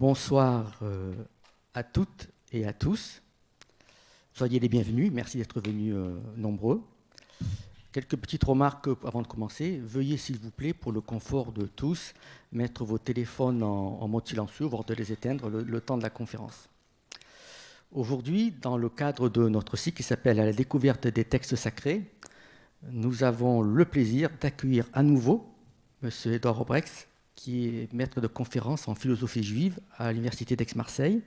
Bonsoir euh, à toutes et à tous. Soyez les bienvenus, merci d'être venus euh, nombreux. Quelques petites remarques euh, avant de commencer. Veuillez, s'il vous plaît, pour le confort de tous, mettre vos téléphones en, mode silencieux, voire de les éteindre le, temps de la conférence. Aujourd'hui, dans le cadre de notre cycle qui s'appelle À la découverte des textes sacrés, nous avons le plaisir d'accueillir à nouveau M. Edouard Obrex, qui est maître de conférence en philosophie juive à l'université d'Aix-Marseille.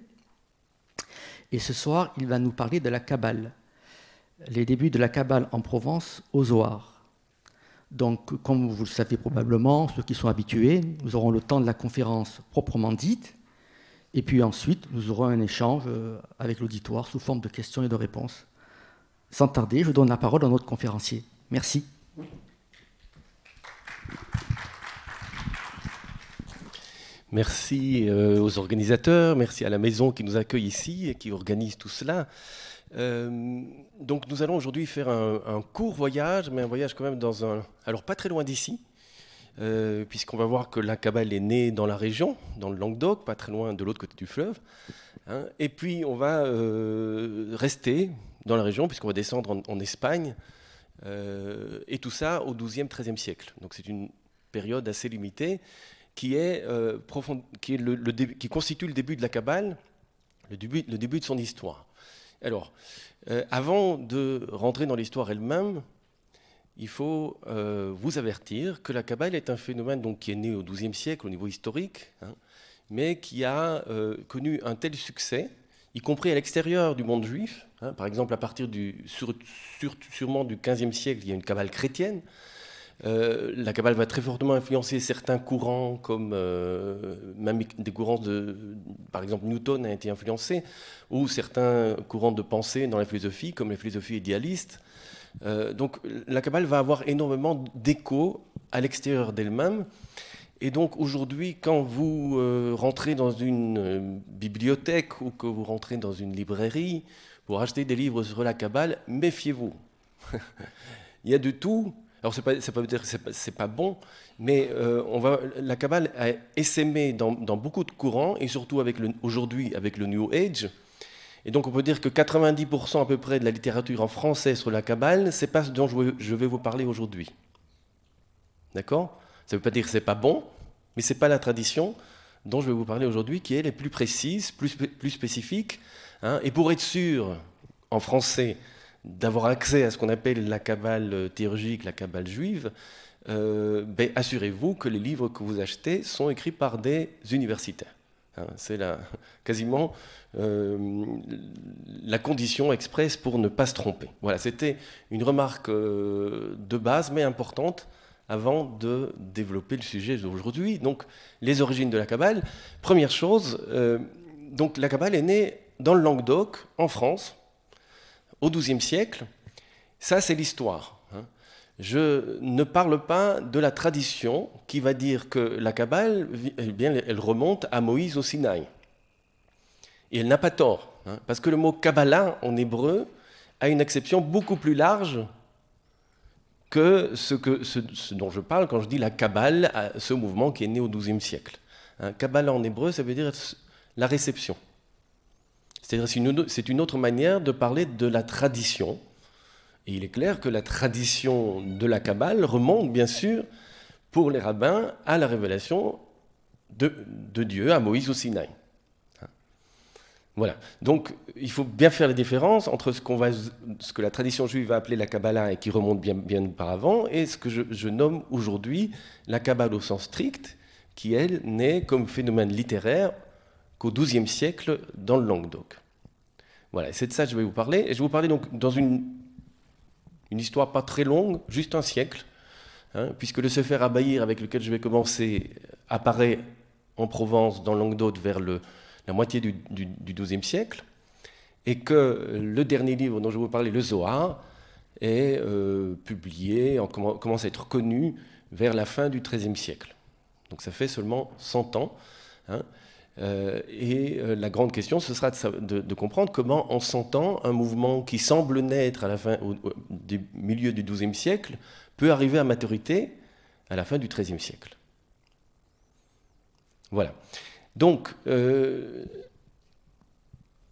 Et ce soir, il va nous parler de la Kabbale, les débuts de la Kabbale en Provence aux Zohar. Donc, comme vous le savez probablement, ceux qui sont habitués, nous aurons le temps de la conférence proprement dite, et puis ensuite, nous aurons un échange euh, avec l'auditoire sous forme de questions et de réponses. Sans tarder, je donne la parole à notre conférencier. Merci. Merci euh, aux organisateurs, merci à la maison qui nous accueille ici et qui organise tout cela. Euh, donc nous allons aujourd'hui faire un, court voyage, mais un voyage quand même dans un... Alors pas très loin d'ici, euh, puisqu'on va voir que la cabale est née dans la région, dans le Languedoc, pas très loin de l'autre côté du fleuve. Hein. et puis on va rester dans la région, puisqu'on va descendre en, en Espagne, et tout ça au 12e, 13e siècle. Donc c'est une période assez limitée qui, est, euh, profond, qui, est le, qui constitue le début de la Kabbale, le début, le début de son histoire. Alors, euh, avant de rentrer dans l'histoire elle-même, il faut euh, vous avertir que la Kabbale est un phénomène donc, qui est né au XIIe siècle au niveau historique, hein, mais qui a connu un tel succès, y compris à l'extérieur du monde juif. Hein. par exemple, à partir du, sûrement du XVe siècle, il y a une Kabbale chrétienne. Euh, la Kabbale va très fortement influencer certains courants, comme euh, des courants de, par exemple, Newton a été influencé, ou certains courants de pensée dans la philosophie, comme la philosophie idéaliste. Euh, donc la Kabbale va avoir énormément d'échos à l'extérieur d'elle-même. Et donc aujourd'hui, quand vous rentrez dans une bibliothèque ou que vous rentrez dans une librairie pour acheter des livres sur la Kabbale, méfiez-vous. Il y a de tout, alors c'est pas, pas dire que c'est pas, pas bon, mais euh, on va, la Kabbale a essaimé dans, beaucoup de courants, et surtout aujourd'hui avec le New Age. Et donc on peut dire que 90% à peu près de la littérature en français sur la Kabbale, c'est pas ce dont je, vais vous parler aujourd'hui. D'accord Ça ne veut pas dire que c'est pas bon, mais c'est pas la tradition dont je vais vous parler aujourd'hui qui est les plus précise, plus, plus spécifique. Hein. et pour être sûr, en français, d'avoir accès à ce qu'on appelle la cabale euh, théurgique, la cabale juive, euh, ben, assurez-vous que les livres que vous achetez sont écrits par des universitaires. Hein, c'est c'est quasiment euh, la condition expresse pour ne pas se tromper. Voilà, c'était une remarque de base, mais importante, avant de développer le sujet d'aujourd'hui. Donc, les origines de la Kabbale. Première chose, donc la Kabbale est née dans le Languedoc, en France, au XIIe siècle, ça c'est l'histoire. Hein. Je ne parle pas de la tradition qui va dire que la Kabbale, eh bien, elle remonte à Moïse au Sinaï. Et elle n'a pas tort, hein, parce que le mot Kabbalah en hébreu a une acception beaucoup plus large que ce, dont je parle quand je dis la Kabbale, ce mouvement qui est né au XIIe siècle. Hein. Kabbalah en hébreu, ça veut dire la réception. C'est une, autre manière de parler de la tradition. Et il est clair que la tradition de la Kabbale remonte, bien sûr, pour les rabbins, à la révélation de, Dieu, à Moïse au Sinaï. Voilà. Donc, il faut bien faire la différence entre ce, que la tradition juive va appeler la Kabbalah et qui remonte bien, bien auparavant, et ce que je, nomme aujourd'hui la Kabbale au sens strict, qui, elle, n'est comme phénomène littéraire qu'au XIIe siècle dans le Languedoc. Voilà, c'est de ça que je vais vous parler. Et je vais vous parler donc dans une, une histoire pas très longue, juste un siècle, hein, puisque le se faire abaillir avec lequel je vais commencer apparaît en Provence, dans Languedoc, vers la moitié du, XIIe siècle, et que le dernier livre dont je vais vous parler, le Zohar, est euh, publié, commence à être connu vers la fin du XIIIe siècle. Donc ça fait seulement 100 ans. Hein. Euh, et euh, la grande question, ce sera de, comprendre comment, en 100 ans, un mouvement qui semble naître à la fin, au, du milieu du XIIe siècle peut arriver à maturité à la fin du XIIIe siècle. Voilà. Donc, euh,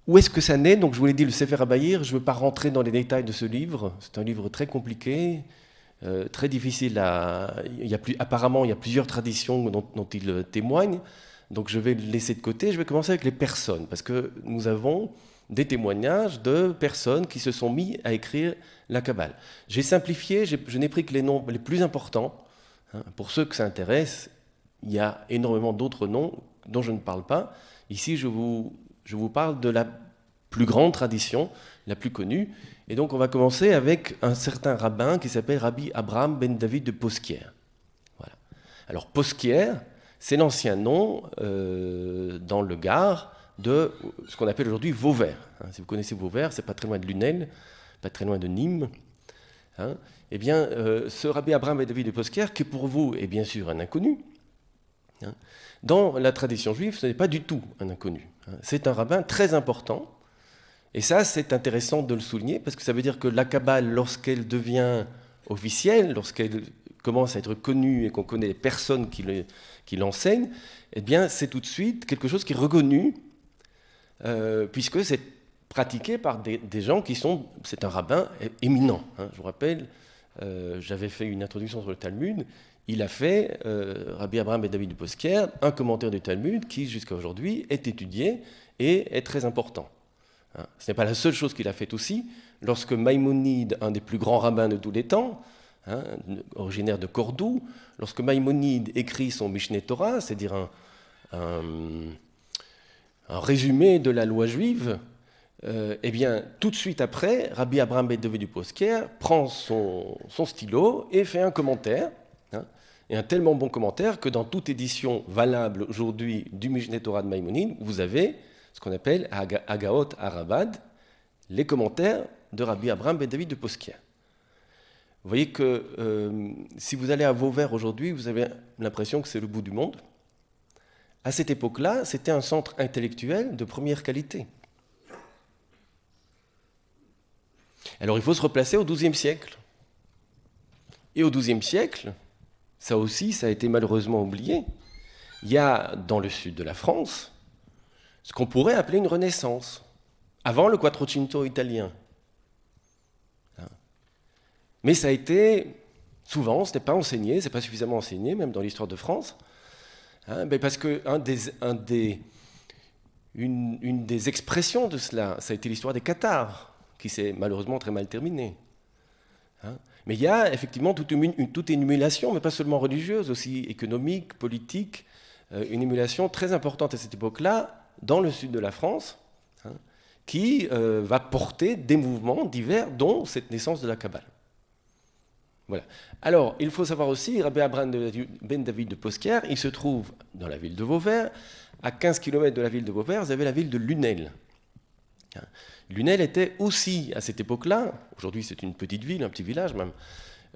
où est-ce que ça naît Donc, je vous l'ai dit, le Sefer Abayir, je ne veux pas rentrer dans les détails de ce livre. C'est un livre très compliqué, très difficile à. Il y a plus, apparemment, il y a plusieurs traditions dont, dont il témoigne. Donc je vais le laisser de côté, je vais commencer avec les personnes, parce que nous avons des témoignages de personnes qui se sont mis à écrire la Kabbale. J'ai simplifié, je n'ai pris que les noms les plus importants. Hein. pour ceux que ça intéresse, il y a énormément d'autres noms dont je ne parle pas. Ici, je vous, je vous parle de la plus grande tradition, la plus connue. Et donc, on va commencer avec un certain rabbin qui s'appelle Rabbi Abraham ben David de Posquière. Voilà. Alors, Posquière, c'est l'ancien nom euh, dans le Gard de ce qu'on appelle aujourd'hui Vauvert. Hein. si vous connaissez Vauvert, c'est pas très loin de Lunel, pas très loin de Nîmes. Hein. eh bien, euh, ce rabbin Abraham et David de Posker, qui pour vous est bien sûr un inconnu, hein, dans la tradition juive, ce n'est pas du tout un inconnu. C'est un rabbin très important. Et ça, c'est intéressant de le souligner, parce que ça veut dire que la Kabbale, lorsqu'elle devient officielle, lorsqu'elle commence à être connue et qu'on connaît les personnes qui, le, qu'il enseigne, eh bien, c'est tout de suite quelque chose qui est reconnu, euh, puisque c'est pratiqué par des, gens qui sont. C'est un rabbin éminent. Hein. je vous rappelle, euh, j'avais fait une introduction sur le Talmud. Il a fait, euh, Rabbi Abraham et David Bosquier, un commentaire du Talmud qui, jusqu'à aujourd'hui, est étudié et est très important. Hein. ce n'est pas la seule chose qu'il a faite aussi. Lorsque Maïmonide, un des plus grands rabbins de tous les temps, Hein, originaire de Cordoue. Lorsque Maïmonide écrit son Mishneh Torah, c'est-à-dire un, résumé de la loi juive, euh, eh bien, tout de suite après, Rabbi Abraham ben David du Posquier prend son, stylo et fait un commentaire, hein, et un tellement bon commentaire que dans toute édition valable aujourd'hui du Mishneh Torah de Maïmonide, vous avez ce qu'on appelle Agaot Arabad, les commentaires de Rabbi Abraham ben David du Posquier. Vous voyez que euh, si vous allez à Vauvert aujourd'hui, vous avez l'impression que c'est le bout du monde. À cette époque-là, c'était un centre intellectuel de première qualité. Alors il faut se replacer au XIIe siècle. Et au XIIe siècle, ça aussi, ça a été malheureusement oublié, il y a dans le sud de la France ce qu'on pourrait appeler une renaissance, avant le Quattrocento italien, mais ça a été, souvent, ce n'est pas enseigné, ce n'est pas suffisamment enseigné, même dans l'histoire de France, hein, parce que des, une, des expressions de cela, ça a été l'histoire des cathares, qui s'est malheureusement très mal terminée. Hein. Mais il y a effectivement toute une, toute émulation, mais pas seulement religieuse, aussi économique, politique, euh, une émulation très importante à cette époque-là, dans le sud de la France, hein, qui euh, va porter des mouvements divers, dont cette naissance de la Kabbale. Alors, il faut savoir aussi, Rabbi Abraham Ben David de Posquière, il se trouve dans la ville de Vauvert. À 15 km de la ville de Vauvert, vous avez la ville de Lunel. Hein. Lunel était aussi, à cette époque-là, aujourd'hui c'est une petite ville, un petit village même,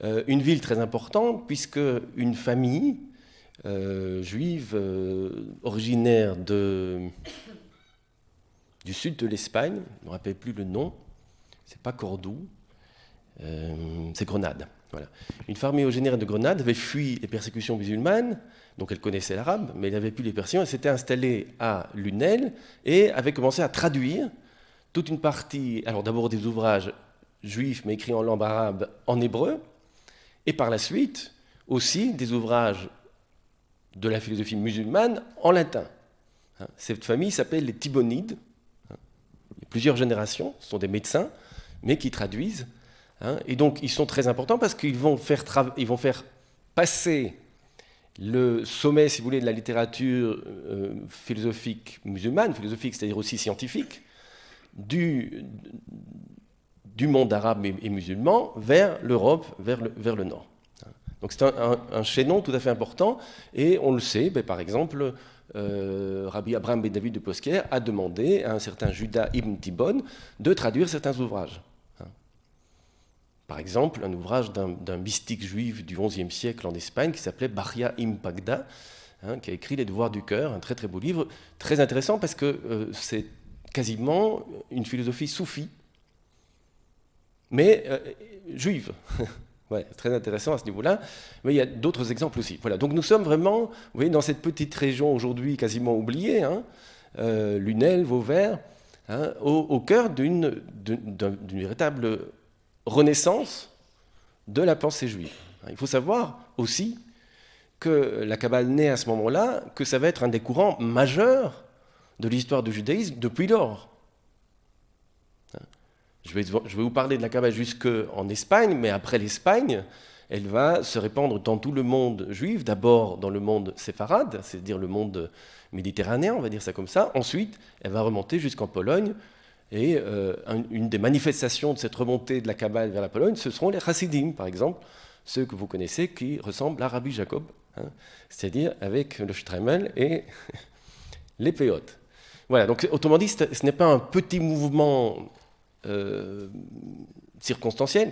euh, une ville très importante, puisque une famille euh, juive euh, originaire du sud de l'Espagne, je ne me rappelle plus le nom, c'est pas Cordoue, c'est Grenade. Une femme générale de Grenade avait fui les persécutions musulmanes, donc elle connaissait l'arabe, mais elle avait plus les persécutions. Elle s'était installée à Lunel et avait commencé à traduire toute une partie, alors d'abord des ouvrages juifs mais écrits en langue arabe en hébreu, et par la suite aussi des ouvrages de la philosophie musulmane en latin. Hein, cette famille s'appelle les Tibonides. Hein, plusieurs générations, sont des médecins, mais qui traduisent Hein, et donc, ils sont très importants parce qu'ils vont, faire passer le sommet, si vous voulez, de la littérature euh, philosophique musulmane, philosophique, c'est-à-dire aussi scientifique, du, monde arabe et, musulman vers l'Europe, vers le, nord. Donc c'est un, chaînon tout à fait important, et on le sait, ben, par exemple, euh, Rabbi Abraham Ben David de Posquier a demandé à un certain Judas Ibn Tibbon de traduire certains ouvrages. Par exemple, un ouvrage d'un mystique juif du XIe siècle en Espagne qui s'appelait Baria Impagda, hein, qui a écrit Les Devoirs du cœur, un très très beau livre, très intéressant parce que euh, c'est quasiment une philosophie soufie, mais euh, juive. ouais, très intéressant à ce niveau-là. Mais il y a d'autres exemples aussi. Voilà. Donc nous sommes vraiment, vous voyez, dans cette petite région aujourd'hui quasiment oubliée, hein, euh, Lunel, Vauvert, hein, au, au, cœur d'une véritable renaissance de la pensée juive. Il faut savoir aussi que la Kabbale naît à ce moment-là, que ça va être un des courants majeurs de l'histoire du judaïsme depuis lors. Je vais, vous parler de la Kabbale jusqu'en Espagne, mais après l'Espagne, elle va se répandre dans tout le monde juif, d'abord dans le monde séfarade, c'est-à-dire le monde méditerranéen, on va dire ça comme ça, ensuite elle va remonter jusqu'en Pologne, et euh, une des manifestations de cette remontée de la Kabbale vers la Pologne, ce seront les Hasidim, par exemple, ceux que vous connaissez qui ressemblent à Rabbi Jacob, hein, c'est-à-dire avec le Shtremel et les péotes. Voilà, donc autrement dit, ce n'est pas un petit mouvement euh, circonstanciel,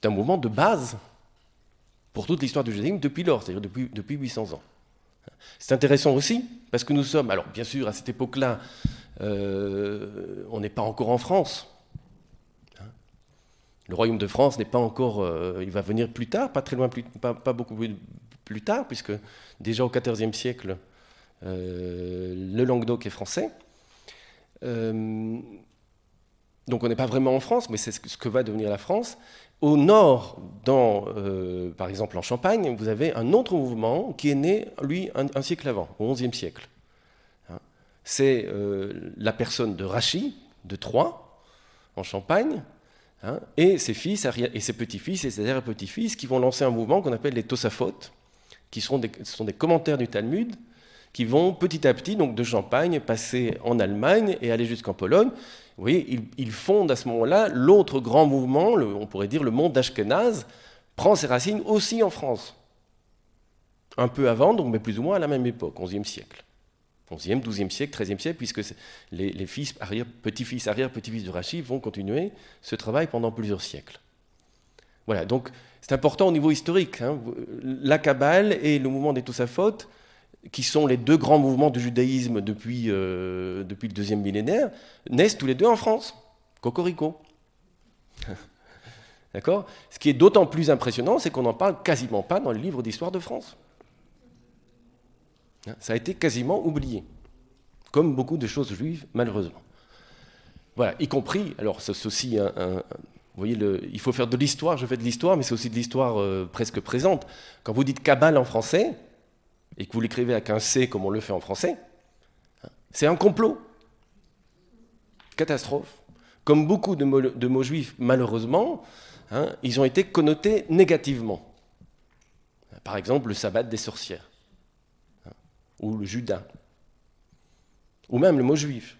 c'est un mouvement de base pour toute l'histoire du judaïsme depuis lors, c'est-à-dire depuis, depuis 800 ans. C'est intéressant aussi, parce que nous sommes, alors bien sûr, à cette époque-là, euh, on n'est pas encore en France. Hein. Le royaume de France n'est pas encore. Euh, il va venir plus tard, pas très loin, pas, beaucoup plus tard, puisque déjà au XIVe siècle, euh, le Languedoc est français. donc on n'est pas vraiment en France, mais c'est ce que va devenir la France. Au nord, dans, par exemple en Champagne, vous avez un autre mouvement qui est né, lui, un, un siècle avant, au XIe siècle, c'est euh, la personne de Rachi, de Troyes, en Champagne, hein, et ses fils et ses petits-fils et ses arrière-petits-fils qui vont lancer un mouvement qu'on appelle les Tosafot, qui sont des, commentaires du Talmud, qui vont petit à petit, donc de Champagne, passer en Allemagne et aller jusqu'en Pologne. Vous voyez, ils, fondent à ce moment-là l'autre grand mouvement, on pourrait dire le monde d'Ashkenaz, prend ses racines aussi en France. Un peu avant, donc, mais plus ou moins à la même époque, 11e siècle. 11e, 12e siècle, 13e siècle, puisque les, fils, arrière, petits-fils, arrière-petits-fils de Rachid vont continuer ce travail pendant plusieurs siècles. Voilà, donc c'est important au niveau historique. Hein. La Kabbale et le mouvement des Toussafotes, qui sont les deux grands mouvements du judaïsme depuis, euh, depuis le deuxième millénaire, naissent tous les deux en France. Cocorico. D'accord Ce qui est d'autant plus impressionnant, c'est qu'on n'en parle quasiment pas dans le livre d'histoire de France. Hein, ça a été quasiment oublié, comme beaucoup de choses juives, malheureusement. Voilà, y compris, alors c'est aussi un, vous voyez, il faut faire de l'histoire, je fais de l'histoire, mais c'est aussi de l'histoire euh, presque présente. Quand vous dites cabale en français, et que vous l'écrivez avec un C comme on le fait en français, hein, c'est un complot. Catastrophe. Comme beaucoup de mots, juifs, malheureusement, hein, ils ont été connotés négativement. Par exemple, le sabbat des sorcières ou le Juda, ou même le mot juif.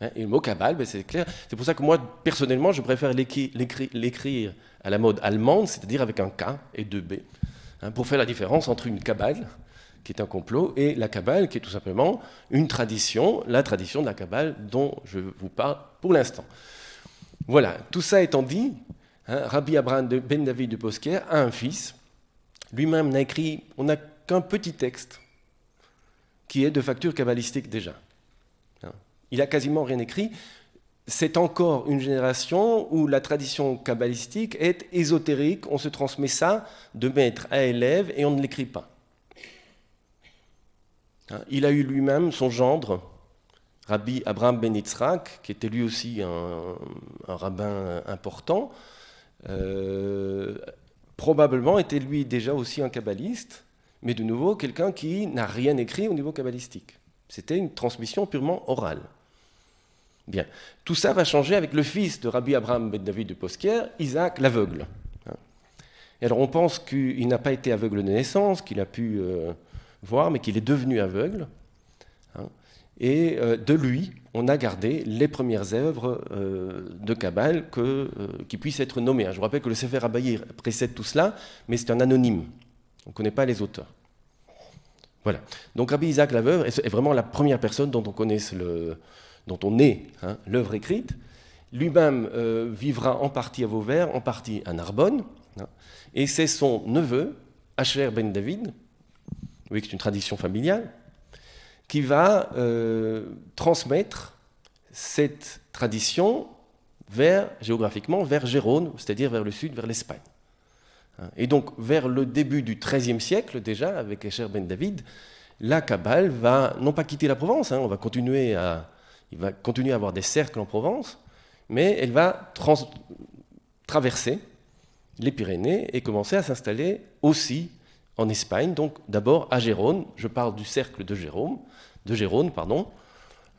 Hein, et le mot cabale, ben, c'est clair. C'est pour ça que moi, personnellement, je préfère l'écrire à la mode allemande, c'est-à-dire avec un K et deux B, hein, pour faire la différence entre une cabale, qui est un complot, et la cabale, qui est tout simplement une tradition, la tradition de la cabale dont je vous parle pour l'instant. Voilà, tout ça étant dit, hein, Rabbi Abraham de Ben David de Posquier a un fils. Lui-même n'a écrit, on n'a qu'un petit texte qui est de facture kabbalistique déjà. Hein. Il a quasiment rien écrit. C'est encore une génération où la tradition kabbalistique est ésotérique. On se transmet ça de maître à élève et on ne l'écrit pas. Hein. Il a eu lui-même son gendre, Rabbi Abraham Ben Yitzhak, qui était lui aussi un, rabbin important, euh, probablement était lui déjà aussi un kabbaliste mais de nouveau quelqu'un qui n'a rien écrit au niveau kabbalistique. C'était une transmission purement orale. Bien, tout ça va changer avec le fils de Rabbi Abraham ben David de Posquier, Isaac l'aveugle. Hein. Et alors on pense qu'il n'a pas été aveugle de naissance, qu'il a pu euh, voir, mais qu'il est devenu aveugle. Hein. Et euh, de lui, on a gardé les premières œuvres euh, de cabal qui puissent être nommées. Hein. Je vous rappelle que le Sefer Abayir précède tout cela, mais c'est un anonyme. On ne connaît pas les auteurs. Voilà. Donc Rabbi Isaac veuve, est vraiment la première personne dont on connaît le, dont on est hein, l'œuvre écrite. Lui-même euh, vivra en partie à Vauvert, en partie à Narbonne. Hein. et c'est son neveu, Asher Ben David, oui, c'est une tradition familiale, qui va euh, transmettre cette tradition vers, géographiquement vers Gérone, c'est-à-dire vers le sud, vers l'Espagne. Hein. Et donc, vers le début du XIIIe siècle, déjà, avec Escher Ben David, la Kabbale va non pas quitter la Provence, hein, on va continuer à, il va continuer à avoir des cercles en Provence, mais elle va traverser les Pyrénées et commencer à s'installer aussi en Espagne, donc d'abord à Gérone, je parle du cercle de Jérôme, de Gérone, pardon,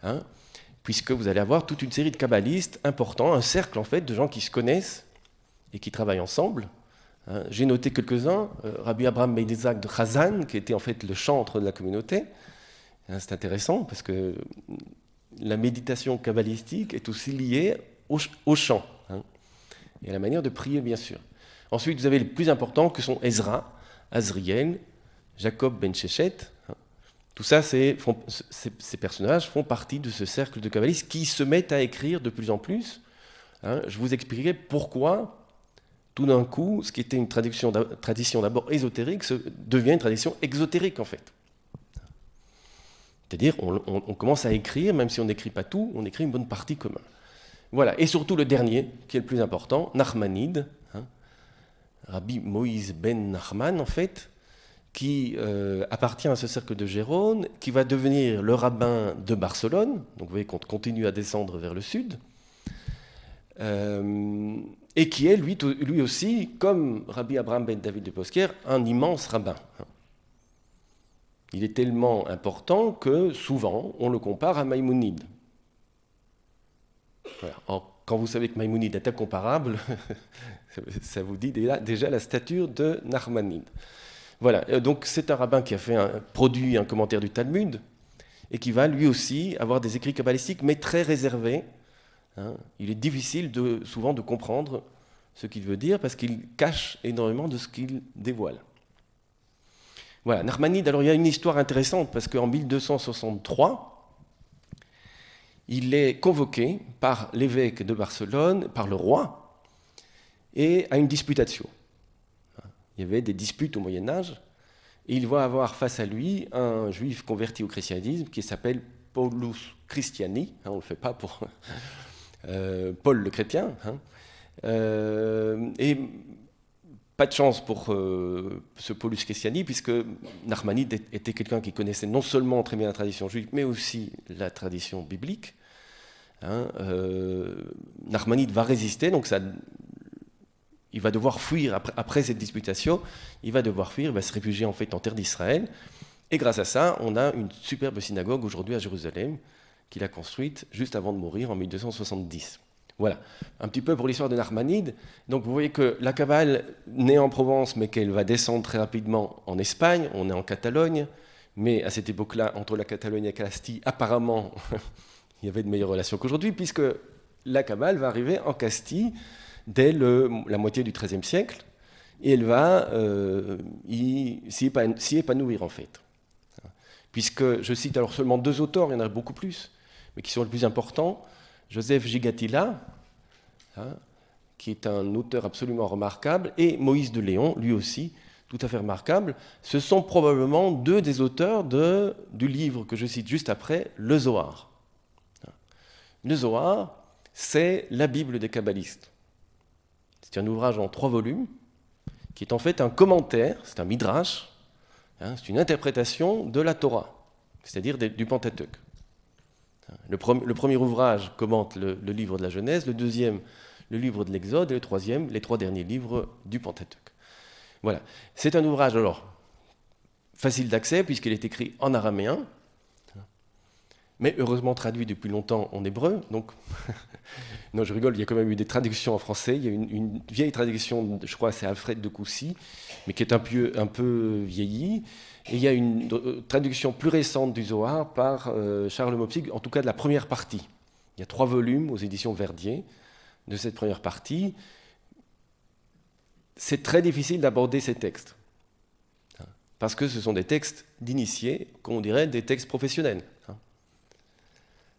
hein, puisque vous allez avoir toute une série de kabbalistes importants, un cercle en fait de gens qui se connaissent et qui travaillent ensemble, Hein, j'ai noté quelques-uns. Euh, Rabbi Abraham ben Isaac de Chazan, qui était en fait le chantre de la communauté. Hein, c'est intéressant parce que mm, la méditation kabbalistique est aussi liée au, chant hein, et à la manière de prier, bien sûr. Ensuite, vous avez les plus importants que sont Ezra, Azriel, Jacob Ben Shechet. Tout ça, ces personnages font partie de ce cercle de kabbalistes qui se mettent à écrire de plus en plus. je vous expliquerai pourquoi tout d'un coup, ce qui était une tradition d'abord ésotérique devient une tradition exotérique en fait. C'est-à-dire, on, commence à écrire, même si on n'écrit pas tout, on écrit une bonne partie commune. Voilà, et surtout le dernier, qui est le plus important, Nahmanide, hein, Rabbi Moïse ben Narman en fait, qui euh, appartient à ce cercle de Gérone, qui va devenir le rabbin de Barcelone. Donc vous voyez qu'on continue à descendre vers le sud. Euh, et qui est lui, aussi, comme Rabbi Abraham ben David de Poskier, un immense rabbin. Il est tellement important que souvent on le compare à Maïmounide. quand vous savez que Maïmounide est incomparable, ça vous dit déjà, la stature de Narmanide. Voilà, euh, donc c'est un rabbin qui a fait un, produit un commentaire du Talmud et qui va lui aussi avoir des écrits kabbalistiques, mais très réservés, Hein. Il est difficile souvent de comprendre ce qu'il veut dire parce qu'il cache énormément de ce qu'il dévoile. Voilà, Narmanide, alors il y a une histoire intéressante parce qu'en 1263, il est convoqué par l'évêque de Barcelone, par le roi, et à une disputation. Il y avait des disputes au Moyen Âge, et il va avoir face à lui un juif converti au christianisme qui s'appelle Paulus Christiani, hein, on ne le fait pas pour, euh, Paul le chrétien. Hein. Euh, et pas de chance pour euh, ce Paulus Christiani, puisque Narmanide était quelqu'un qui connaissait non seulement très bien la tradition juive, mais aussi la tradition biblique. Hein, Narmanide va résister, donc ça, il va devoir fuir après, après, cette disputation. Il va devoir fuir, il va se réfugier en fait en terre d'Israël. Et grâce à ça, on a une superbe synagogue aujourd'hui à Jérusalem, qu'il a construite juste avant de mourir en 1270. Voilà, un petit peu pour l'histoire de Narmanide. Donc vous voyez que la cabale naît en Provence, mais qu'elle va descendre très rapidement en Espagne, on est en Catalogne, mais à cette époque-là, entre la Catalogne et Castille, apparemment, il y avait de meilleures relations qu'aujourd'hui, puisque la cabale va arriver en Castille dès la moitié du XIIIe siècle, et elle va euh, s'y épanouir en fait. Puisque, je cite alors seulement deux auteurs, il y en a beaucoup plus, mais qui sont les plus importants. Joseph Gigatilla, hein, qui est un auteur absolument remarquable, et Moïse de Léon, lui aussi, tout à fait remarquable. Ce sont probablement deux des auteurs de, du livre que je cite juste après, Le Zohar. Le Zohar, c'est la Bible des kabbalistes. C'est un ouvrage en trois volumes, qui est en fait un commentaire, c'est un midrash, hein, c'est une interprétation de la Torah, c'est-à-dire du Pentateuque. Le, premier ouvrage commente le, livre de la Genèse, le deuxième le livre de l'Exode et le troisième les trois derniers livres du Pentateuque. Voilà. C'est un ouvrage alors facile d'accès puisqu'il est écrit en araméen, mais heureusement traduit depuis longtemps en hébreu. Donc, non, je rigole, il y a quand même eu des traductions en français. Il y a une, vieille traduction, je crois, c'est Alfred de Coucy, mais qui est un peu, un peu vieillie il y a une euh, traduction plus récente du Zohar par euh, Charles Mopsig, en tout cas de la première partie. Il y a trois volumes aux éditions Verdier de cette première partie. C'est très difficile d'aborder ces textes, hein, parce que ce sont des textes d'initiés, qu'on dirait des textes professionnels. Hein.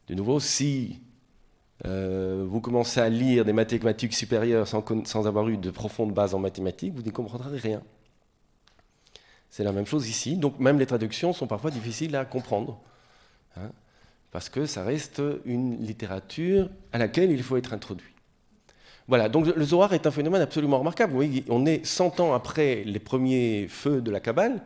De nouveau, si euh, vous commencez à lire des mathématiques supérieures sans, sans avoir eu de profonde base en mathématiques, vous n'y comprendrez rien. C'est la même chose ici. Donc même les traductions sont parfois difficiles à comprendre. Hein, parce que ça reste une littérature à laquelle il faut être introduit. Voilà, donc le Zohar est un phénomène absolument remarquable. Vous voyez, on est 100 ans après les premiers feux de la Kabbale,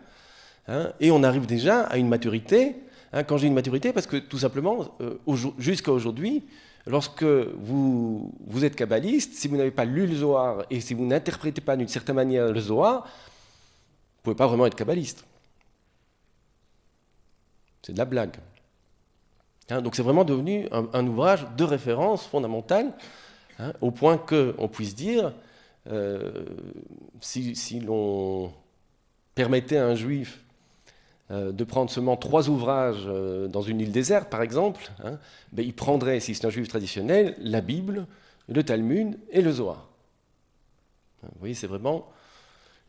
hein, et on arrive déjà à une maturité. Hein. quand j'ai une maturité, parce que tout simplement, euh, jusqu'à aujourd'hui, lorsque vous, vous êtes kabbaliste, si vous n'avez pas lu le Zohar et si vous n'interprétez pas d'une certaine manière le Zohar, vous pouvez pas vraiment être kabbaliste. C'est de la blague. Hein, donc c'est vraiment devenu un, ouvrage de référence fondamentale, hein, au point qu'on puisse dire, euh, si, l'on permettait à un juif euh, de prendre seulement trois ouvrages euh, dans une île déserte, par exemple, hein, ben, il prendrait, si c'est un juif traditionnel, la Bible, le Talmud et le Zohar. Vous voyez, c'est vraiment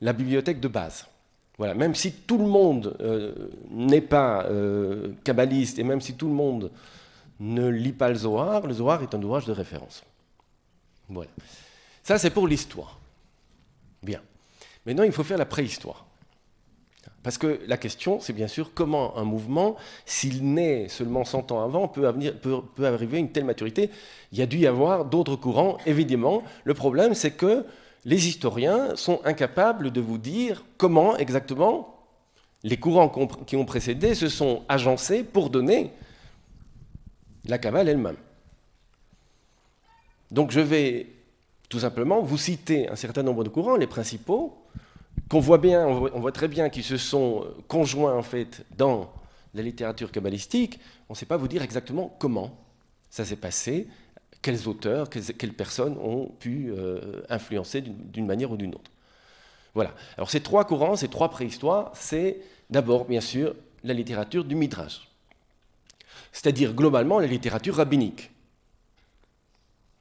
la bibliothèque de base. Voilà, même si tout le monde euh, n'est pas euh, kabbaliste et même si tout le monde ne lit pas le Zohar, le Zohar est un ouvrage de référence. Voilà. Ça, c'est pour l'histoire. Bien. Maintenant, il faut faire la préhistoire. Parce que la question, c'est bien sûr comment un mouvement, s'il naît seulement 100 ans avant, peut, peut arriver à une telle maturité. Il y a dû y avoir d'autres courants, évidemment. Le problème, c'est que les historiens sont incapables de vous dire comment exactement les courants qui ont précédé se sont agencés pour donner la Kabbale elle-même. Donc je vais tout simplement vous citer un certain nombre de courants, les principaux, qu'on voit bien, on voit très bien qu'ils se sont euh, conjoints en fait dans la littérature kabbalistique. On ne sait pas vous dire exactement comment ça s'est passé, quels auteurs, quelles, personnes ont pu euh, influencer d'une manière ou d'une autre. Voilà. Alors ces trois courants, ces trois préhistoires, c'est d'abord, bien sûr, la littérature du Midrash, c'est-à-dire globalement la littérature rabbinique.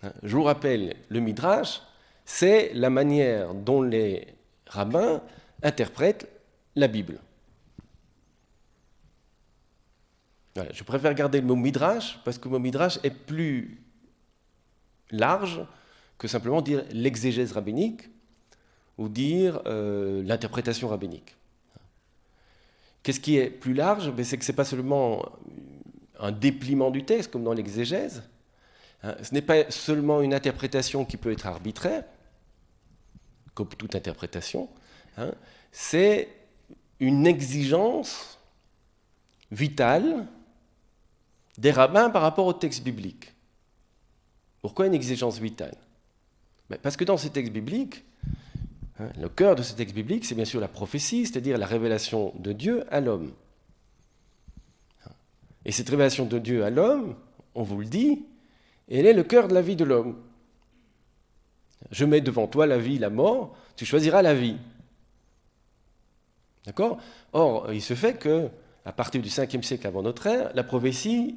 Hein, je vous rappelle, le Midrash, c'est la manière dont les rabbins interprètent la Bible. je préfère garder le mot Midrash parce que le mot Midrash est plus large que simplement dire l'exégèse rabbinique ou dire euh, l'interprétation rabbinique. Qu'est-ce qui est plus large ben, C'est que ce n'est pas seulement un dépliement du texte, comme dans l'exégèse. Hein. Ce n'est pas seulement une interprétation qui peut être arbitraire, comme toute interprétation. Hein. C'est une exigence vitale des rabbins par rapport au texte biblique. Pourquoi une exigence vitale ben, Parce que dans ces textes bibliques, hein, le cœur de ces textes bibliques, c'est bien sûr la prophétie, c'est-à-dire la révélation de Dieu à l'homme. Et cette révélation de Dieu à l'homme, on vous le dit, elle est le cœur de la vie de l'homme. Je mets devant toi la vie, la mort, tu choisiras la vie. D'accord Or, il se fait que, à partir du 5e siècle avant notre ère, la prophétie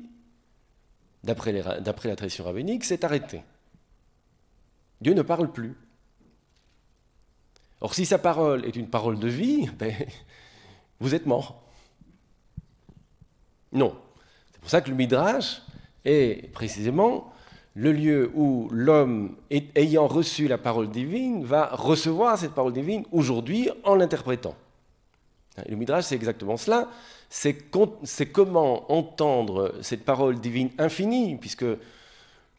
d'après la tradition rabbinique, c'est arrêté. Dieu ne parle plus. Or, si sa parole est une parole de vie, ben, vous êtes mort. Non. C'est pour ça que le Midrash est précisément le lieu où l'homme, ayant reçu la parole divine, va recevoir cette parole divine aujourd'hui en l'interprétant. Le Midrash, c'est exactement cela c'est comment entendre cette parole divine infinie, puisque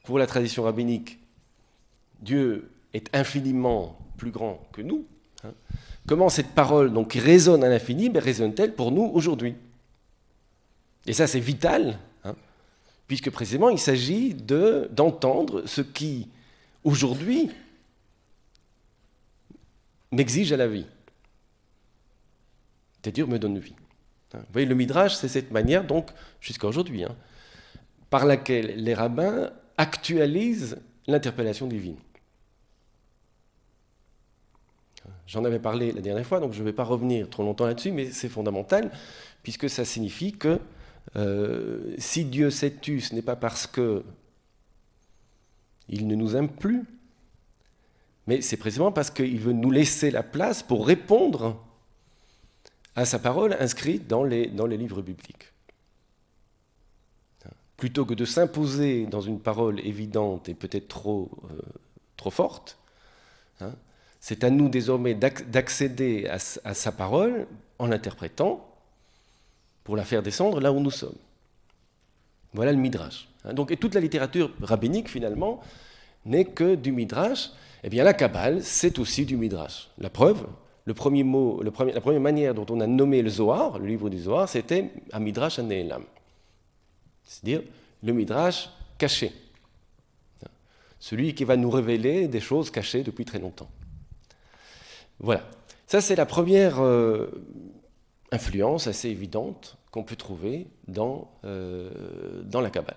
pour la tradition rabbinique, Dieu est infiniment plus grand que nous. Hein. Comment cette parole donc, qui résonne à l'infini ben, résonne-t-elle pour nous aujourd'hui Et ça, c'est vital, hein, puisque précisément, il s'agit d'entendre ce qui, aujourd'hui, m'exige à la vie. C'est-à-dire me donne vie. Hein. Vous voyez, le Midrash, c'est cette manière, donc, jusqu'à aujourd'hui, hein, par laquelle les rabbins actualisent l'interpellation divine. J'en avais parlé la dernière fois, donc je ne vais pas revenir trop longtemps là-dessus, mais c'est fondamental, puisque ça signifie que euh, si Dieu s'est tu, ce n'est pas parce que il ne nous aime plus, mais c'est précisément parce qu'il veut nous laisser la place pour répondre à sa parole inscrite dans les, dans les livres bibliques. Plutôt que de s'imposer dans une parole évidente et peut-être trop, euh, trop forte, hein, c'est à nous désormais d'accéder à, sa parole en l'interprétant pour la faire descendre là où nous sommes. Voilà le midrash. Hein. Donc, et toute la littérature rabbinique, finalement, n'est que du midrash. Eh bien, la Kabbale, c'est aussi du midrash. La preuve, premier mot, la première manière dont on a nommé le Zohar, le livre du Zohar, c'était un Midrash Anelam. C'est-à-dire le Midrash caché. Celui qui va nous révéler des choses cachées depuis très longtemps. Voilà. Ça, c'est la première euh, influence assez évidente qu'on peut trouver dans, euh, dans la Kabbale.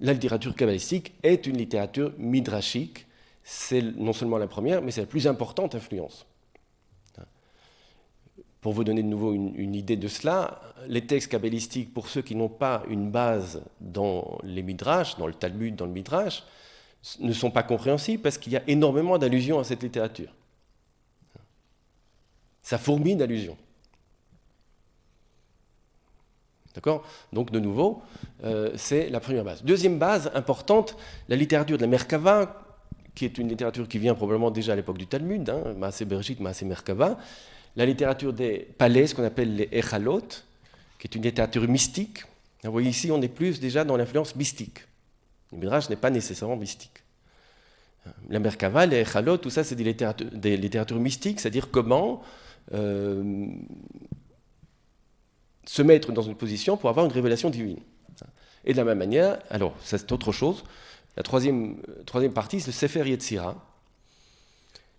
La littérature kabbalistique est une littérature midrashique. C'est non seulement la première, mais c'est la plus importante influence. Pour vous donner de nouveau une, idée de cela, les textes kabbalistiques, pour ceux qui n'ont pas une base dans les midrash, dans le Talmud, dans le midrash, ne sont pas compréhensibles parce qu'il y a énormément d'allusions à cette littérature. Ça fourmille d'allusions. D'accord Donc, de nouveau, euh, c'est la première base. Deuxième base importante, la littérature de la Merkava, qui est une littérature qui vient probablement déjà à l'époque du Talmud, hein, Maasé Bereshit, Maasé Merkava, la littérature des palais, ce qu'on appelle les Echalot, qui est une littérature mystique. Vous voyez ici, on est plus déjà dans l'influence mystique. Le Midrash n'est pas nécessairement mystique. La Merkava, les Echalot, tout ça, c'est des littératures, mystiques, c'est-à-dire comment euh, se mettre dans une position pour avoir une révélation divine. Et de la même manière, alors, ça c'est autre chose, la troisième, troisième partie, c'est le Sefer Yetzira,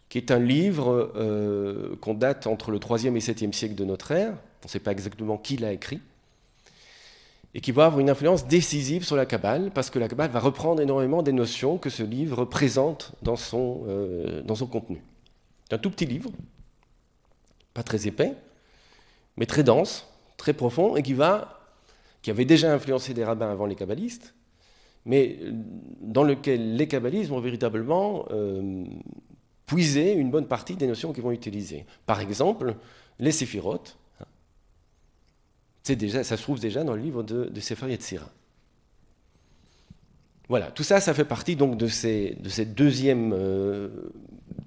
qui est un livre euh, qu'on date entre le 3e et 7e siècle de notre ère, on ne sait pas exactement qui l'a écrit, et qui va avoir une influence décisive sur la Kabbale, parce que la Kabbale va reprendre énormément des notions que ce livre présente dans son, euh, dans son contenu. C'est un tout petit livre, pas très épais, mais très dense, très profond, et qui va, qui avait déjà influencé des rabbins avant les kabbalistes, mais euh, dans lequel les kabbalistes vont véritablement puiser une bonne partie des notions qu'ils vont utiliser. Par exemple, les séphirotes, hein, ça se trouve déjà dans le livre de, de Sefer Yetzira. Voilà, tout ça, ça fait partie donc de, ces, de cette deuxième euh,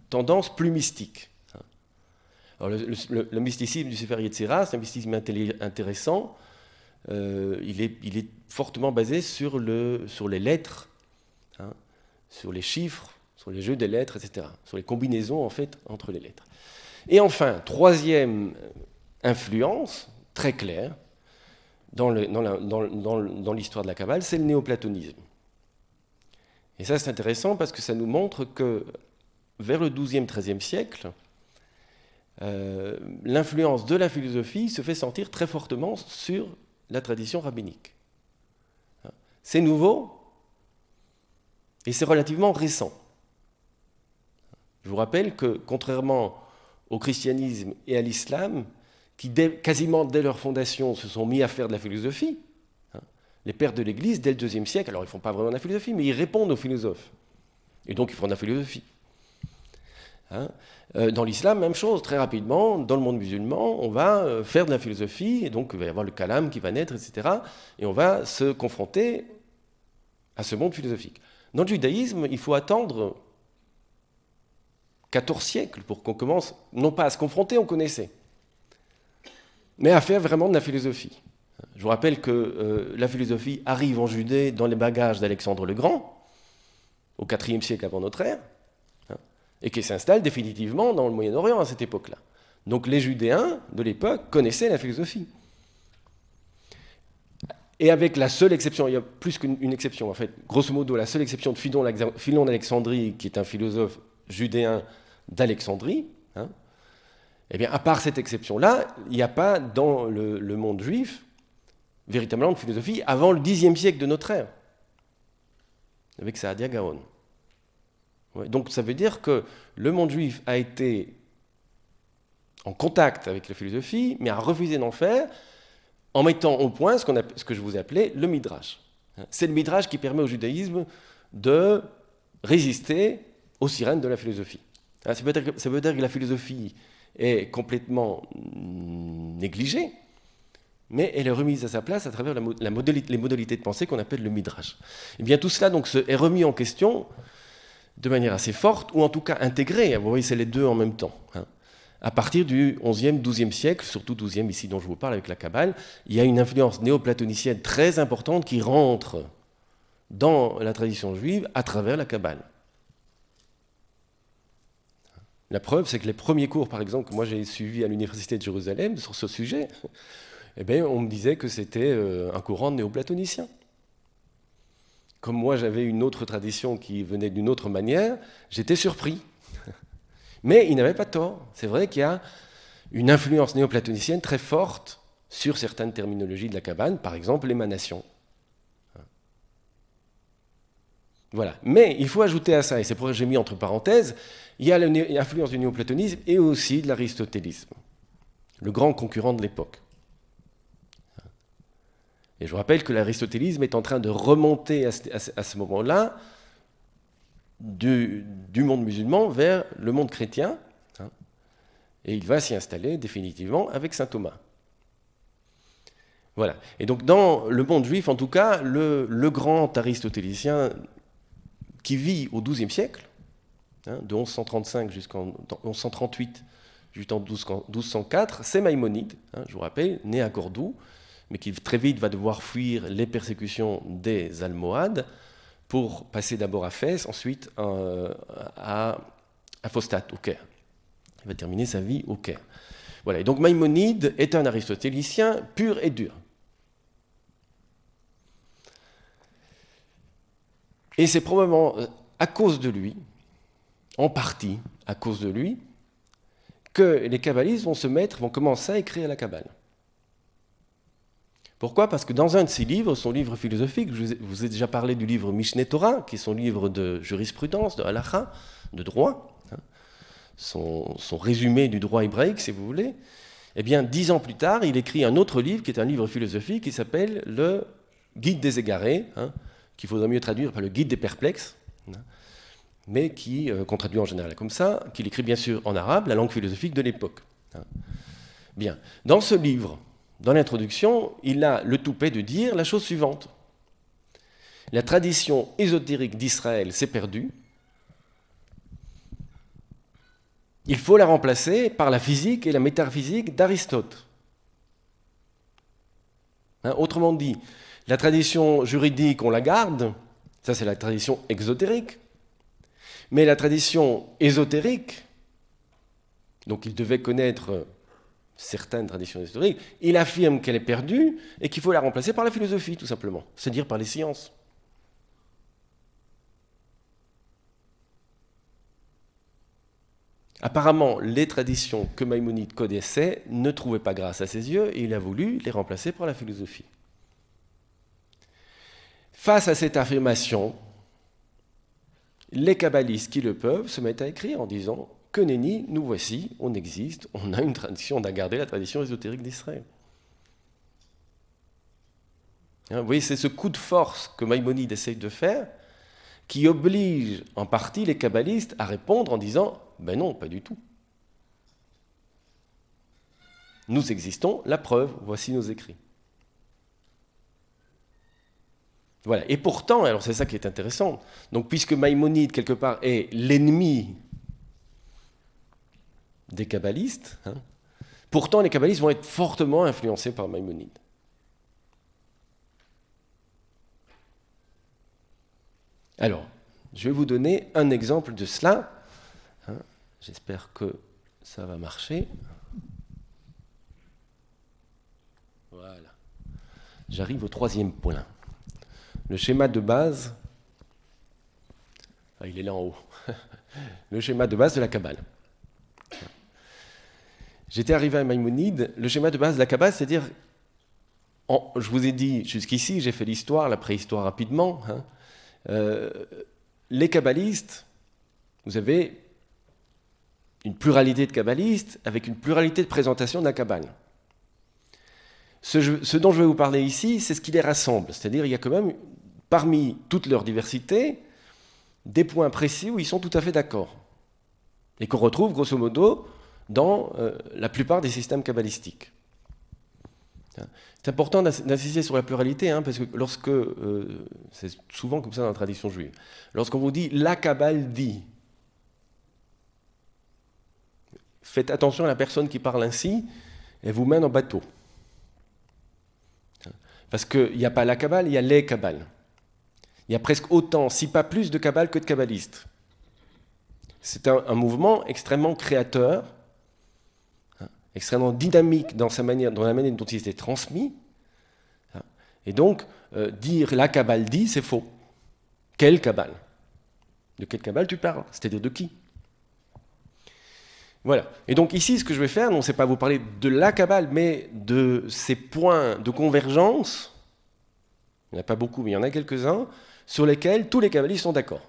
tendance plus mystique. Hein. le, mysticisme du Sefer Yetzira, c'est un mysticisme intéressant. Euh, il, est, il, est, fortement basé sur, le, sur les lettres, hein, sur les chiffres, sur les jeux des lettres, etc., sur les combinaisons en fait entre les lettres. Et enfin, troisième euh, influence très claire dans l'histoire de la Kabbale, c'est le néoplatonisme. Et ça, c'est intéressant parce que ça nous montre que vers le XIIe, XIIIe siècle, euh, l'influence de la philosophie se fait sentir très fortement sur la tradition rabbinique. Hein. C'est nouveau et c'est relativement récent. Je vous rappelle que, contrairement au christianisme et à l'islam, qui quasiment dès leur fondation se sont mis à faire de la philosophie, hein, les pères de l'Église, dès le IIe siècle, alors ils ne font pas vraiment de la philosophie, mais ils répondent aux philosophes. Et donc ils font de la philosophie. Hein. Euh, dans l'islam, même chose, très rapidement, dans le monde musulman, on va euh, faire de la philosophie, et donc il va y avoir le kalam qui va naître, etc. Et on va se confronter à ce monde philosophique. Dans le judaïsme, il faut attendre 14 siècles pour qu'on commence, non pas à se confronter, on connaissait, mais à faire vraiment de la philosophie. Je vous rappelle que euh, la philosophie arrive en Judée dans les bagages d'Alexandre le Grand, au IVe siècle avant notre ère, hein, et qui s'installe définitivement dans le Moyen-Orient à cette époque-là. Donc les Judéens de l'époque connaissaient la philosophie. Et avec la seule exception, il y a plus qu'une exception en fait, grosso modo, la seule exception de Philon d'Alexandrie, qui est un philosophe judéen d'Alexandrie, hein, eh bien, à part cette exception-là, il n'y a pas dans le, monde juif véritablement de philosophie avant le Xe siècle de notre ère, avec Saadia Gaon. donc ça veut dire que le monde juif a été en contact avec la philosophie, mais a refusé d'en faire en mettant au point ce que je vous ai appelé le midrash. Hein, c'est le midrash qui permet au judaïsme de résister aux sirènes de la philosophie. Ah, ça veut, dire, que la philosophie est complètement négligée, mais elle est remise à sa place à travers la, les modalités de pensée qu'on appelle le midrash. Et eh bien tout cela donc est remis en question de manière assez forte, ou en tout cas intégré. vous voyez, c'est les deux en même temps. Hein. À partir du 11e, 12e siècle, surtout 12e ici dont je vous parle avec la Kabbale, il y a une influence néoplatonicienne très importante qui rentre dans la tradition juive à travers la Kabbale. La preuve, c'est que les premiers cours, par exemple, que moi j'ai suivis à l'Université de Jérusalem sur ce sujet, eh bien, on me disait que c'était euh, un courant néoplatonicien. Comme moi j'avais une autre tradition qui venait d'une autre manière, j'étais surpris. Mais il n'avait pas tort. C'est vrai qu'il y a une influence néoplatonicienne très forte sur certaines terminologies de la cabane, par exemple l'émanation. Voilà. Mais il faut ajouter à ça, et c'est pourquoi j'ai mis entre parenthèses, il y a l'influence du néoplatonisme et aussi de l'aristotélisme, le grand concurrent de l'époque. Et je vous rappelle que l'aristotélisme est en train de remonter à ce, moment-là du, monde musulman vers le monde chrétien, hein, et il va s'y installer définitivement avec saint Thomas. Voilà. Et donc dans le monde juif, en tout cas, le, le grand aristotélicien qui vit au XIIe siècle, Hein, de 1135 jusqu'en 1138 jusqu'en 1204, c'est Maïmonide, hein, je vous rappelle, né à Cordoue, mais qui très vite va devoir fuir les persécutions des Almohades pour passer d'abord à Fès, ensuite euh, à, à au Caire. Il va terminer sa vie au Caire. Voilà. Et donc Maïmonide est un aristotélicien pur et dur. Et c'est probablement euh, à cause de lui en partie à cause de lui, que les kabbalistes vont se mettre, vont commencer à écrire la Kabbale. Pourquoi Parce que dans un de ses livres, son livre philosophique, je vous ai déjà parlé du livre Mishneh Torah, qui est son livre de jurisprudence, de halacha, de droit, hein, son, résumé du droit hébraïque, si vous voulez, eh bien, dix ans plus tard, il écrit un autre livre qui est un livre philosophique qui s'appelle le Guide des égarés, hein, qu'il faudrait mieux traduire par le Guide des perplexes, hein mais qui, euh, traduit en général comme ça, qu'il écrit bien sûr en arabe, la langue philosophique de l'époque. Hein. Bien. Dans ce livre, dans l'introduction, il a le toupet de dire la chose suivante. La tradition ésotérique d'Israël s'est perdue. Il faut la remplacer par la physique et la métaphysique d'Aristote. Hein, autrement dit, la tradition juridique, on la garde, ça c'est la tradition exotérique, mais la tradition ésotérique, donc il devait connaître certaines traditions historiques, il affirme qu'elle est perdue et qu'il faut la remplacer par la philosophie, tout simplement, c'est-à-dire par les sciences. Apparemment, les traditions que Maïmonide connaissait ne trouvaient pas grâce à ses yeux et il a voulu les remplacer par la philosophie. Face à cette affirmation, les kabbalistes qui le peuvent se mettent à écrire en disant que nenni, nous voici, on existe, on a une tradition, on a gardé la tradition ésotérique d'Israël. Hein, vous voyez, c'est ce coup de force que Maïmonide essaye de faire qui oblige en partie les kabbalistes à répondre en disant Ben non, pas du tout. Nous existons, la preuve, voici nos écrits. Voilà. Et pourtant, alors c'est ça qui est intéressant. Donc, puisque Maïmonide, quelque part, est l'ennemi des kabbalistes, hein, pourtant les kabbalistes vont être fortement influencés par Maïmonide. Alors, je vais vous donner un exemple de cela. Hein. J'espère que ça va marcher. Voilà. J'arrive au troisième point. Le schéma de base, ah, il est là en haut, le schéma de base de la Kabbale. J'étais arrivé à Maïmonide, le schéma de base de la Kabbale, c'est-à-dire, je vous ai dit jusqu'ici, j'ai fait l'histoire, la préhistoire rapidement, hein. euh, les kabbalistes, vous avez une pluralité de kabbalistes avec une pluralité de présentation de la Kabbale. Ce, ce, dont je vais vous parler ici, c'est ce qui les rassemble. C'est-à-dire, il y a quand même parmi toute leur diversité, des points précis où ils sont tout à fait d'accord. Et qu'on retrouve, grosso modo, dans euh, la plupart des systèmes kabbalistiques. Hein. C'est important d'insister sur la pluralité, hein, parce que lorsque, euh, c'est souvent comme ça dans la tradition juive, lorsqu'on vous dit la Kabbale dit, faites attention à la personne qui parle ainsi, elle vous mène en bateau. Hein. Parce qu'il n'y a pas la Kabbale, il y a les Kabbales. Il y a presque autant, si pas plus, de cabales que de kabbalistes. C'est un, mouvement extrêmement créateur, hein, extrêmement dynamique dans, sa manière, dans la manière dont il s'est transmis. Hein. et donc, euh, dire la cabale dit, c'est faux. Quelle cabale De quelle cabale tu parles C'est-à-dire de qui voilà. Et donc ici, ce que je vais faire, non, c'est pas vous parler de la cabale, mais de ces points de convergence. Il n'y en a pas beaucoup, mais il y en a quelques-uns sur lesquels tous les cavaliers sont d'accord.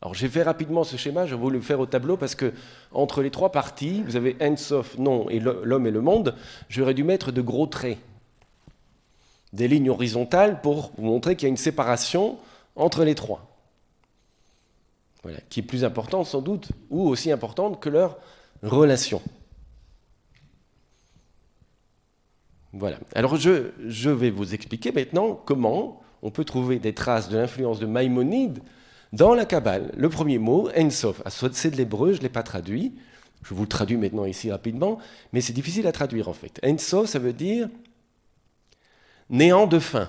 Alors j'ai fait rapidement ce schéma, je vous le faire au tableau parce que entre les trois parties, vous avez Ensof, non et l'homme et le monde, j'aurais dû mettre de gros traits, des lignes horizontales pour vous montrer qu'il y a une séparation entre les trois. Voilà, qui est plus importante sans doute, ou aussi importante que leur relation. Voilà. Alors je, je vais vous expliquer maintenant comment on peut trouver des traces de l'influence de Maïmonide dans la Kabbale. Le premier mot, Ensof, ah, c'est de l'hébreu, je ne l'ai pas traduit. Je vous le traduis maintenant ici rapidement, mais c'est difficile à traduire en fait. Ensof, ça veut dire néant de fin.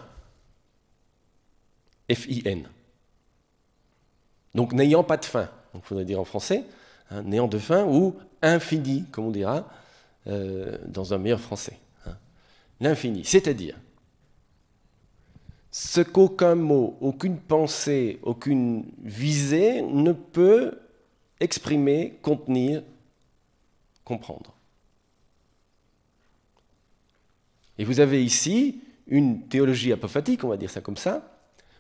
F-I-N. Donc n'ayant pas de fin, il faudrait dire en français, hein, néant de fin ou infini, comme on dira euh, dans un meilleur français. Hein. L'infini, c'est-à-dire ce qu'aucun mot, aucune pensée, aucune visée ne peut exprimer, contenir, comprendre. Et vous avez ici une théologie apophatique, on va dire ça comme ça,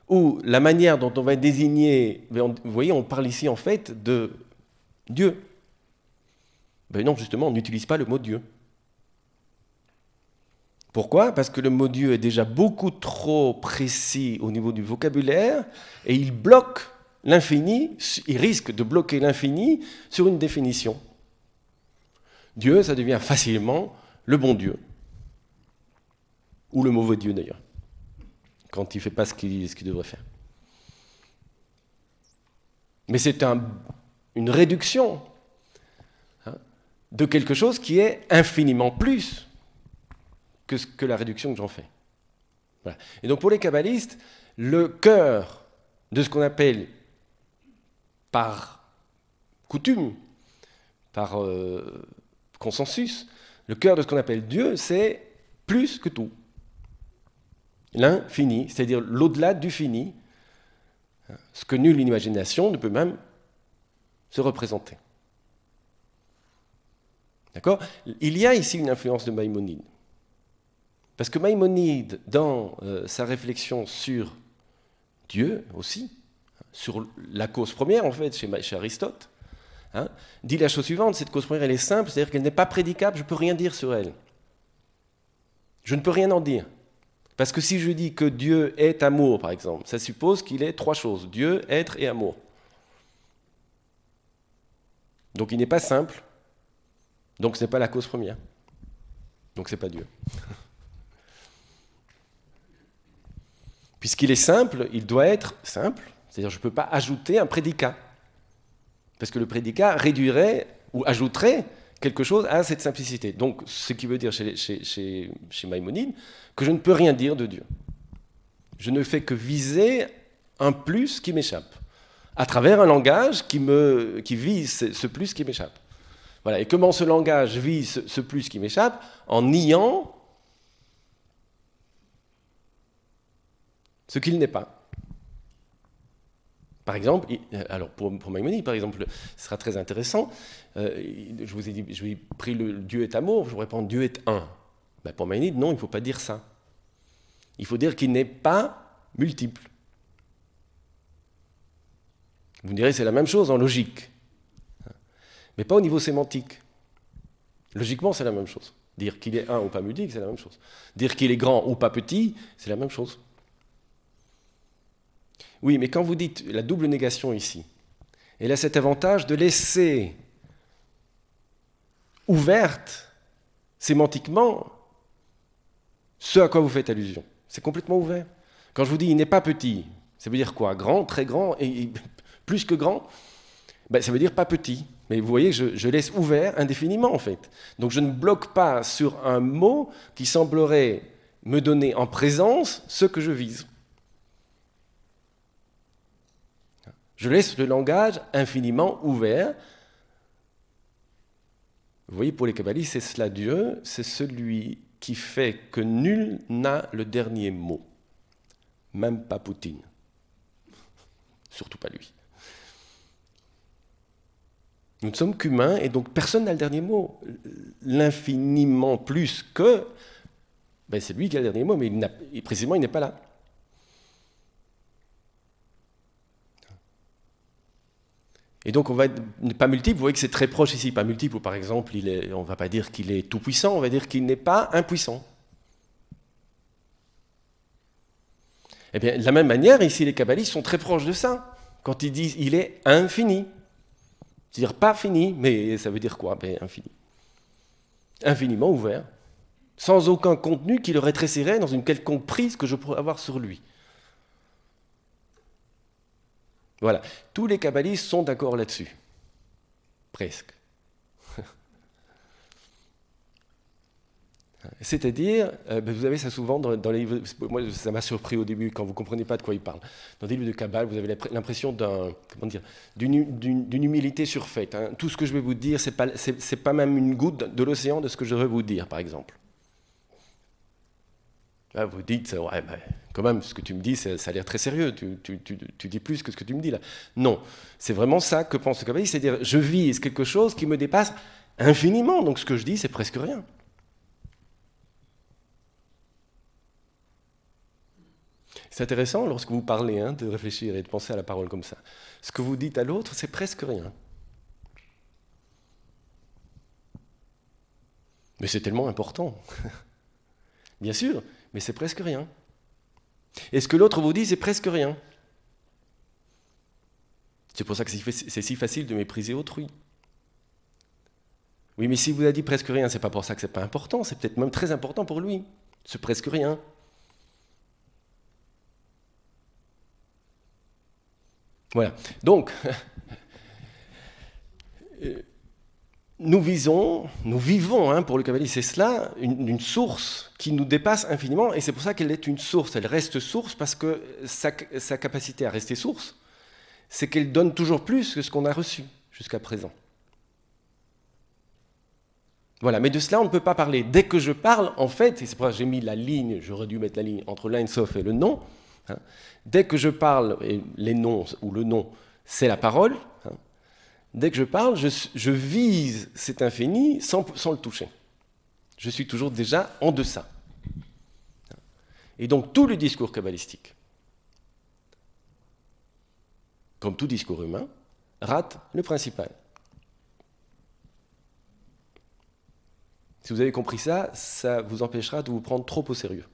où la manière dont on va désigner, vous voyez, on parle ici en fait de Dieu. Ben non, justement, on n'utilise pas le mot Dieu. Pourquoi Parce que le mot Dieu est déjà beaucoup trop précis au niveau du vocabulaire et il bloque l'infini, il risque de bloquer l'infini sur une définition. Dieu, ça devient facilement le bon Dieu. Ou le mauvais Dieu d'ailleurs, quand il ne fait pas ce qu'il devrait faire. Mais c'est une réduction hein, de quelque chose qui est infiniment plus que, la réduction que j'en fais. Et donc pour les kabbalistes, le cœur de ce qu'on appelle par coutume, par euh, consensus, le cœur de ce qu'on appelle Dieu, c'est plus que tout. L'infini, c'est-à-dire l'au-delà du fini, ce que nulle imagination ne peut même se représenter. D'accord Il y a ici une influence de Maïmonide. Parce que Maïmonide, dans euh, sa réflexion sur Dieu aussi, sur la cause première en fait, chez, Aristote, hein, dit la chose suivante, cette cause première elle est simple, c'est-à-dire qu'elle n'est pas prédicable, je ne peux rien dire sur elle. Je ne peux rien en dire. Parce que si je dis que Dieu est amour, par exemple, ça suppose qu'il est trois choses, Dieu, être et amour. Donc il n'est pas simple, donc ce n'est pas la cause première, donc ce n'est pas Dieu. Puisqu'il est simple, il doit être simple. C'est-à-dire, je ne peux pas ajouter un prédicat. Parce que le prédicat réduirait ou ajouterait quelque chose à cette simplicité. Donc, ce qui veut dire chez, chez, chez, Maïmonide que je ne peux rien dire de Dieu. Je ne fais que viser un plus qui m'échappe, à travers un langage qui, me, qui vise ce plus qui m'échappe. Voilà. Et comment ce langage vise ce plus qui m'échappe En niant ce qu'il n'est pas. Par exemple, euh, alors pour, pour par exemple, ce sera très intéressant. Euh, je vous ai dit, je lui ai pris le Dieu est amour, je vous réponds Dieu est un. Ben, pour Maïmonide, non, il ne faut pas dire ça. Il faut dire qu'il n'est pas multiple. Vous me direz, c'est la même chose en logique, mais pas au niveau sémantique. Logiquement, c'est la même chose. Dire qu'il est un ou pas multiple, c'est la même chose. Dire qu'il est grand ou pas petit, c'est la même chose. Oui, mais quand vous dites la double négation ici, elle a cet avantage de laisser ouverte sémantiquement ce à quoi vous faites allusion. C'est complètement ouvert. Quand je vous dis il n'est pas petit, ça veut dire quoi Grand, très grand et plus que grand ben, Ça veut dire pas petit. Mais vous voyez, je laisse ouvert indéfiniment en fait. Donc je ne bloque pas sur un mot qui semblerait me donner en présence ce que je vise. Je laisse le langage infiniment ouvert. Vous voyez, pour les kabbalistes, c'est cela Dieu, c'est celui qui fait que nul n'a le dernier mot, même pas Poutine, surtout pas lui. Nous ne sommes qu'humains et donc personne n'a le dernier mot. L'infiniment plus que, ben, c'est lui qui a le dernier mot, mais il précisément il n'est pas là. Et donc on va être pas multiple, vous voyez que c'est très proche ici, pas multiple, ou par exemple, il on ne va pas dire qu'il est tout puissant, on va dire qu'il n'est pas impuissant. Eh bien, de la même manière, ici, les kabbalistes sont très proches de ça, quand ils disent il est infini. C'est-à-dire pas fini, mais ça veut dire quoi ben, Infini. Infiniment ouvert, sans aucun contenu qui le rétrécirait dans une quelconque prise que je pourrais avoir sur lui. Voilà. Tous les kabbalistes sont d'accord là-dessus. Presque. C'est-à-dire, euh, ben, vous avez ça souvent dans, les livres, moi ça m'a surpris au début quand vous ne comprenez pas de quoi il parle. Dans des livres de Kabbale, vous avez l'impression d'un, comment dire, d'une, humilité surfaite. Hein. Tout ce que je vais vous dire, ce n'est pas, c'est, pas même une goutte de l'océan de ce que je vais vous dire, par exemple vous dites, euh, ouais, bah, quand même, ce que tu me dis, ça, a l'air très sérieux. Tu, dis plus que ce que tu me dis là. Non, c'est vraiment ça que pense Kabbaliste, c'est-à-dire, je vis quelque chose qui me dépasse infiniment. Donc, ce que je dis, c'est presque rien. C'est intéressant lorsque vous parlez hein, de réfléchir et de penser à la parole comme ça. Ce que vous dites à l'autre, c'est presque rien. Mais c'est tellement important. Bien sûr, mais c'est presque rien. Et ce que l'autre vous dit, c'est presque rien. C'est pour ça que c'est si facile de mépriser autrui. Oui, mais si vous a dit presque rien, c'est pas pour ça que c'est pas important, c'est peut-être même très important pour lui, C'est presque rien. Voilà. Donc, euh, nous visons, nous vivons, hein, pour le cavalier, c'est cela, une, source qui nous dépasse infiniment, et c'est pour ça qu'elle est une source. Elle reste source parce que sa, capacité à rester source, c'est qu'elle donne toujours plus que ce qu'on a reçu jusqu'à présent. Voilà, mais de cela, on ne peut pas parler. Dès que je parle, en fait, et c'est pour ça que j'ai mis la ligne, j'aurais dû mettre la ligne entre l'insof et le nom, hein, dès que je parle, les noms ou le nom, c'est la parole, hein, Dès que je parle, je, vise cet infini sans, le toucher. Je suis toujours déjà en deçà. Et donc tout le discours kabbalistique, comme tout discours humain, rate le principal. Si vous avez compris ça, ça vous empêchera de vous prendre trop au sérieux.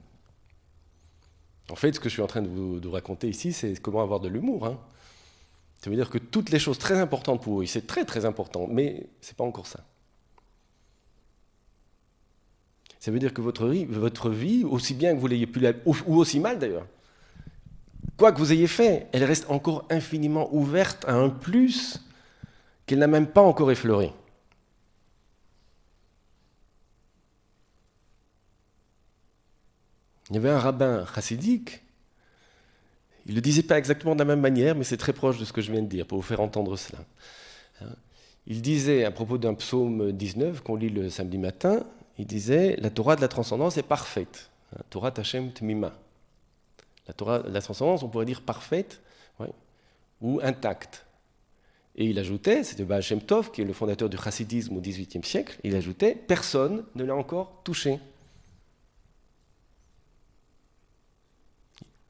en fait, ce que je suis en train de vous, raconter ici, c'est comment avoir de l'humour. Hein. Ça veut dire que toutes les choses très importantes pour vous, c'est très très important, mais ce n'est pas encore ça. Ça veut dire que votre vie, votre vie aussi bien que vous l'ayez pu, ou, ou aussi mal d'ailleurs, quoi que vous ayez fait, elle reste encore infiniment ouverte à un plus qu'elle n'a même pas encore effleuré. Il y avait un rabbin chassidique il ne le disait pas exactement de la même manière, mais c'est très proche de ce que je viens de dire, pour vous faire entendre cela. Il disait, à propos d'un psaume 19 qu'on lit le samedi matin, il disait La Torah de la transcendance est parfaite. Torah Tachem Tmima. La Torah de la transcendance, on pourrait dire parfaite ou intacte. Et il ajoutait, c'était Baal Shem Tov, qui est le fondateur du chassidisme au XVIIIe siècle, il ajoutait Personne ne l'a encore touché.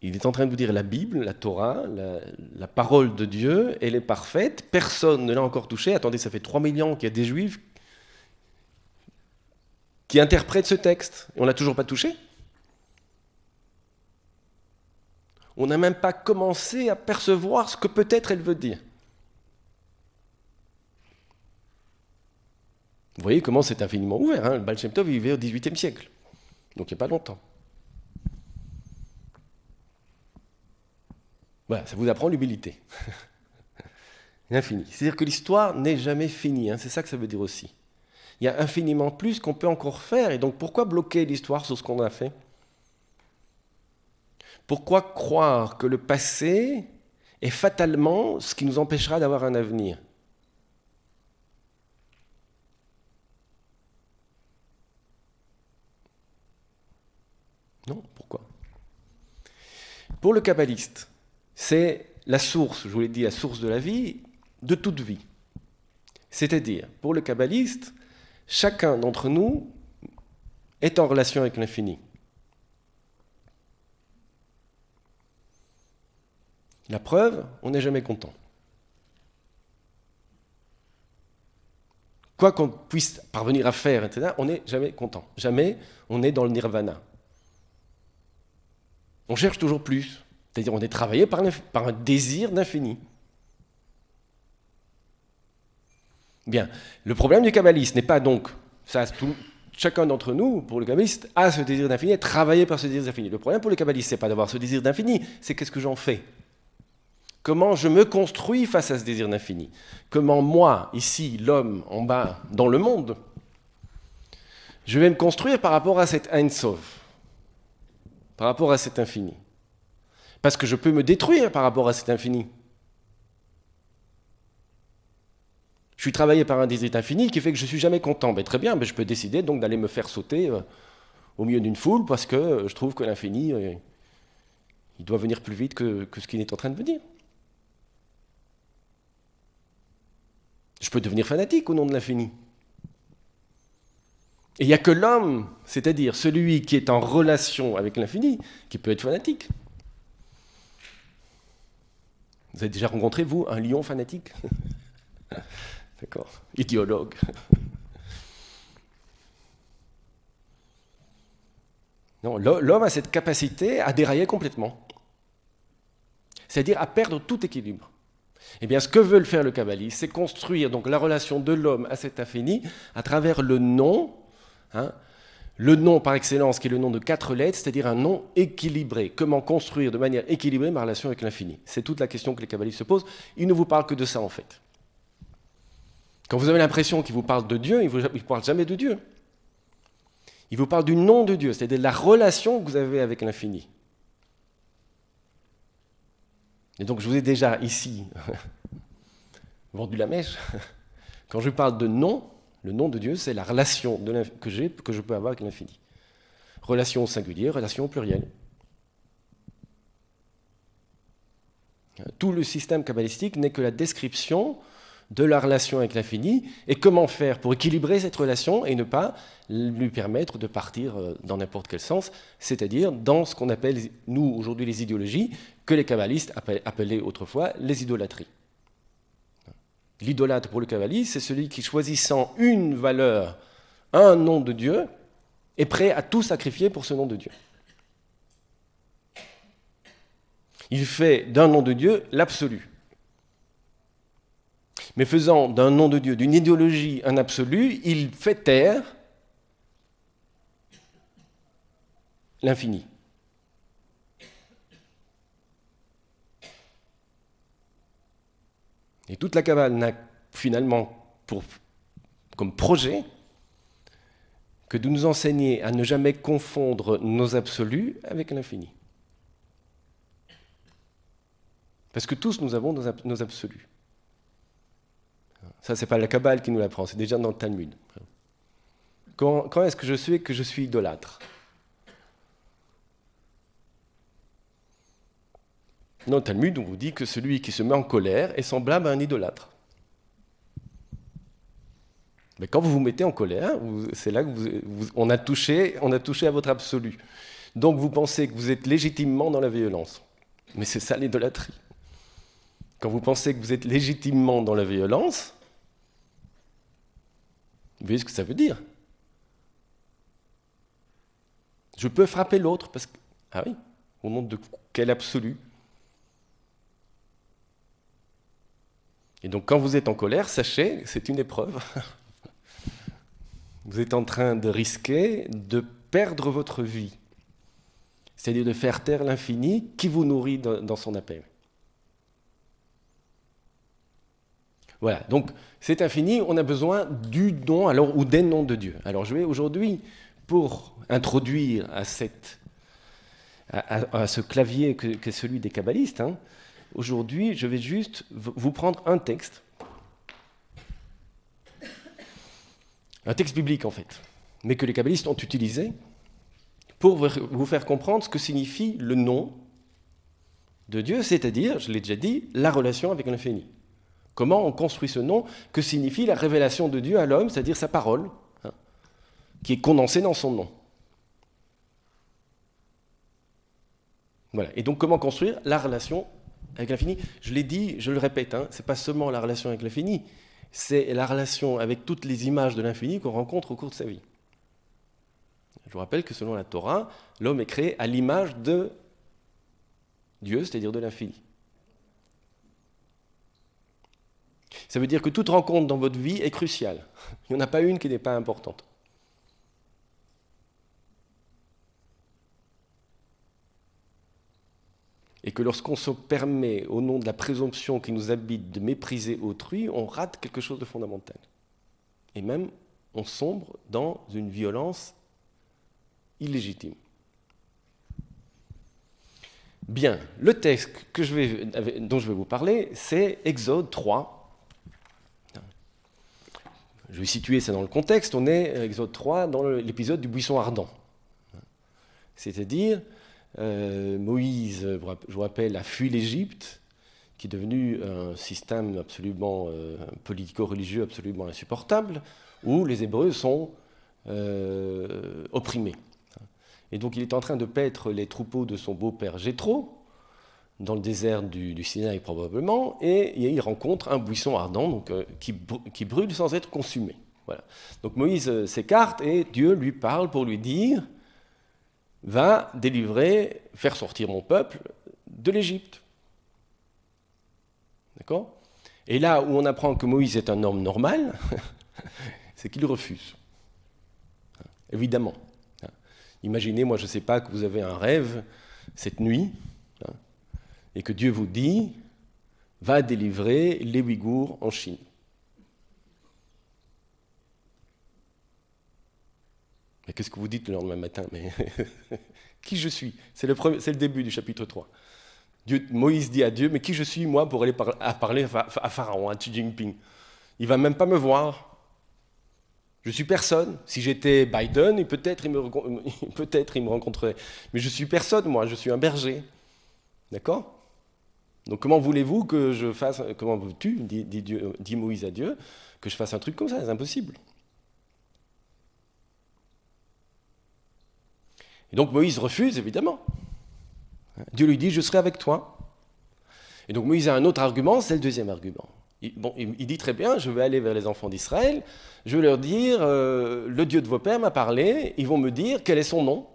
Il est en train de vous dire la Bible, la Torah, la, parole de Dieu, elle est parfaite, personne ne l'a encore touchée. Attendez, ça fait 3 millions qu'il y a des juifs qui interprètent ce texte. Et on ne l'a toujours pas touché. On n'a même pas commencé à percevoir ce que peut-être elle veut dire. Vous voyez comment c'est infiniment ouvert. Hein. le Baal Shem Tov, vivait au XVIIIe siècle, donc il n'y a pas longtemps. Voilà, ça vous apprend l'humilité. L'infini. C'est-à-dire que l'histoire n'est jamais finie, hein, c'est ça que ça veut dire aussi. Il y a infiniment plus qu'on peut encore faire, et donc pourquoi bloquer l'histoire sur ce qu'on a fait Pourquoi croire que le passé est fatalement ce qui nous empêchera d'avoir un avenir Non, pourquoi Pour le kabbaliste, c'est la source, je vous l'ai dit, la source de la vie, de toute vie. C'est-à-dire, pour le kabbaliste, chacun d'entre nous est en relation avec l'infini. La preuve, on n'est jamais content. Quoi qu'on puisse parvenir à faire, etc., on n'est jamais content. Jamais on est dans le nirvana. On cherche toujours plus. C'est-à-dire on est travaillé par, un désir d'infini. Bien, le problème du kabbaliste n'est pas donc, ça, tout, chacun d'entre nous, pour le kabbaliste, a ce désir d'infini, est travaillé par ce désir d'infini. Le problème pour le kabbaliste, n'est pas d'avoir ce désir d'infini, c'est qu'est-ce que j'en fais Comment je me construis face à ce désir d'infini Comment moi, ici, l'homme en bas, dans le monde, je vais me construire par rapport à cet Ein Sof, par rapport à cet infini parce que je peux me détruire par rapport à cet infini. Je suis travaillé par un désir infini qui fait que je ne suis jamais content. Mais ben, très bien, ben, je peux décider donc d'aller me faire sauter euh, au milieu d'une foule parce que euh, je trouve que l'infini, euh, il doit venir plus vite que, que ce qu'il est en train de venir. Je peux devenir fanatique au nom de l'infini. Et il n'y a que l'homme, c'est-à-dire celui qui est en relation avec l'infini, qui peut être fanatique. Vous avez déjà rencontré, vous, un lion fanatique D'accord. Idéologue. Non, l'homme a cette capacité à dérailler complètement. C'est-à-dire à perdre tout équilibre. Eh bien, ce que veut le faire le kabbaliste, c'est construire donc la relation de l'homme à cet aphénie à travers le nom, hein, le nom par excellence qui est le nom de quatre lettres, c'est-à-dire un nom équilibré. Comment construire de manière équilibrée ma relation avec l'infini C'est toute la question que les kabbalistes se posent. Ils ne vous parlent que de ça en fait. Quand vous avez l'impression qu'ils vous parlent de Dieu, ils ne vous parlent jamais de Dieu. Ils vous parlent du nom de Dieu, c'est-à-dire de la relation que vous avez avec l'infini. Et donc je vous ai déjà ici vendu la mèche. Quand je parle de nom, le nom de Dieu, c'est la relation que, j'ai, que je peux avoir avec l'infini. Relation singulière, relation plurielle. Tout le système kabbalistique n'est que la description de la relation avec l'infini et comment faire pour équilibrer cette relation et ne pas lui permettre de partir euh, dans n'importe quel sens, c'est-à-dire dans ce qu'on appelle, nous aujourd'hui, les idéologies, que les kabbalistes appelaient autrefois les idolâtries. L'idolâtre pour le cavalier, c'est celui qui, choisissant une valeur, un nom de Dieu, est prêt à tout sacrifier pour ce nom de Dieu. Il fait d'un nom de Dieu l'absolu. Mais faisant d'un nom de Dieu, d'une idéologie, un absolu, il fait taire l'infini. Et toute la cabale n'a finalement comme projet que de nous enseigner à ne jamais confondre nos absolus avec l'infini. Parce que tous nous avons nos, absolus. Ça, c'est pas la Kabbale qui nous l'apprend, c'est déjà dans le Talmud. Quand, quand est-ce que je sais que je suis idolâtre Dans le Talmud, on vous dit que celui qui se met en colère est semblable à un idolâtre. Mais quand vous vous mettez en colère, c'est là que on, a touché, on a touché à votre absolu. Donc vous pensez que vous êtes légitimement dans la violence. Mais c'est ça l'idolâtrie. Quand vous pensez que vous êtes légitimement dans la violence, vous voyez ce que ça veut dire. Je peux frapper l'autre parce que... Ah oui, au nom de quel absolu Et donc quand vous êtes en colère, sachez, c'est une épreuve. Vous êtes en train de risquer de perdre votre vie, c'est-à-dire de faire taire l'infini qui vous nourrit dans son appel. Voilà, donc cet infini, on a besoin du don alors, ou des noms de Dieu. Alors je vais aujourd'hui, pour introduire à, à, ce clavier que, que celui des kabbalistes, hein, Aujourd'hui, je vais juste vous prendre un texte. Un texte biblique, en fait, mais que les kabbalistes ont utilisé pour vous faire comprendre ce que signifie le nom de Dieu, c'est-à-dire, je l'ai déjà dit, la relation avec l'infini. Comment on construit ce nom Que signifie la révélation de Dieu à l'homme, c'est-à-dire sa parole, hein, qui est condensée dans son nom Voilà. Et donc, comment construire la relation avec l'infini, je l'ai dit, je le répète, hein, ce n'est pas seulement la relation avec l'infini, c'est la relation avec toutes les images de l'infini qu'on rencontre au cours de sa vie. Je vous rappelle que selon la Torah, l'homme est créé à l'image de Dieu, c'est-à-dire de l'infini. Ça veut dire que toute rencontre dans votre vie est cruciale. Il n'y en a pas une qui n'est pas importante. et que lorsqu'on se permet, au nom de la présomption qui nous habite, de mépriser autrui, on rate quelque chose de fondamental. Et même, on sombre dans une violence illégitime. Bien, le texte dont je vais vous parler, c'est Exode 3. Je vais situer ça dans le contexte. On est, euh, Exode 3, dans l'épisode du buisson ardent. C'est-à-dire, euh, Moïse, je vous rappelle, a fui l'Égypte, qui est devenu un système absolument euh, politico-religieux absolument insupportable, où les Hébreux sont euh, opprimés. Et donc il est en train de paître les troupeaux de son beau-père Jétro, dans le désert du, du Sinaï probablement, et, il rencontre un buisson ardent qui, qui brûle sans être consumé. Voilà. Donc Moïse s'écarte et Dieu lui parle pour lui dire va délivrer, faire sortir mon peuple de l'Égypte. D'accord Et là où on apprend que Moïse est un homme normal, c'est qu'il refuse. Évidemment. Imaginez, moi je ne sais pas, que vous avez un rêve cette nuit, hein, et que Dieu vous dit, va délivrer les Ouïghours en Chine. Mais qu'est-ce que vous dites le lendemain matin Mais qui je suis C'est le, le début du chapitre 3. Moïse dit à Dieu, mais qui je suis moi pour aller à parler à, Pharaon, à Xi Jinping Il va même pas me voir. Je suis personne. Si j'étais Biden, peut-être il, me, peut il rencontrerait. Mais je suis personne, moi, je suis un berger. D'accord Donc comment voulez-vous que je fasse, comment veux-tu, dit, dit Moïse à Dieu, que je fasse un truc comme ça C'est impossible. donc Moïse refuse, évidemment. Dieu lui dit, je serai avec toi. Et donc Moïse a un autre argument, c'est le deuxième argument. Il, dit très bien, je vais aller vers les enfants d'Israël, je vais leur dire, euh, le Dieu de vos pères m'a parlé, ils vont me dire quel est son nom.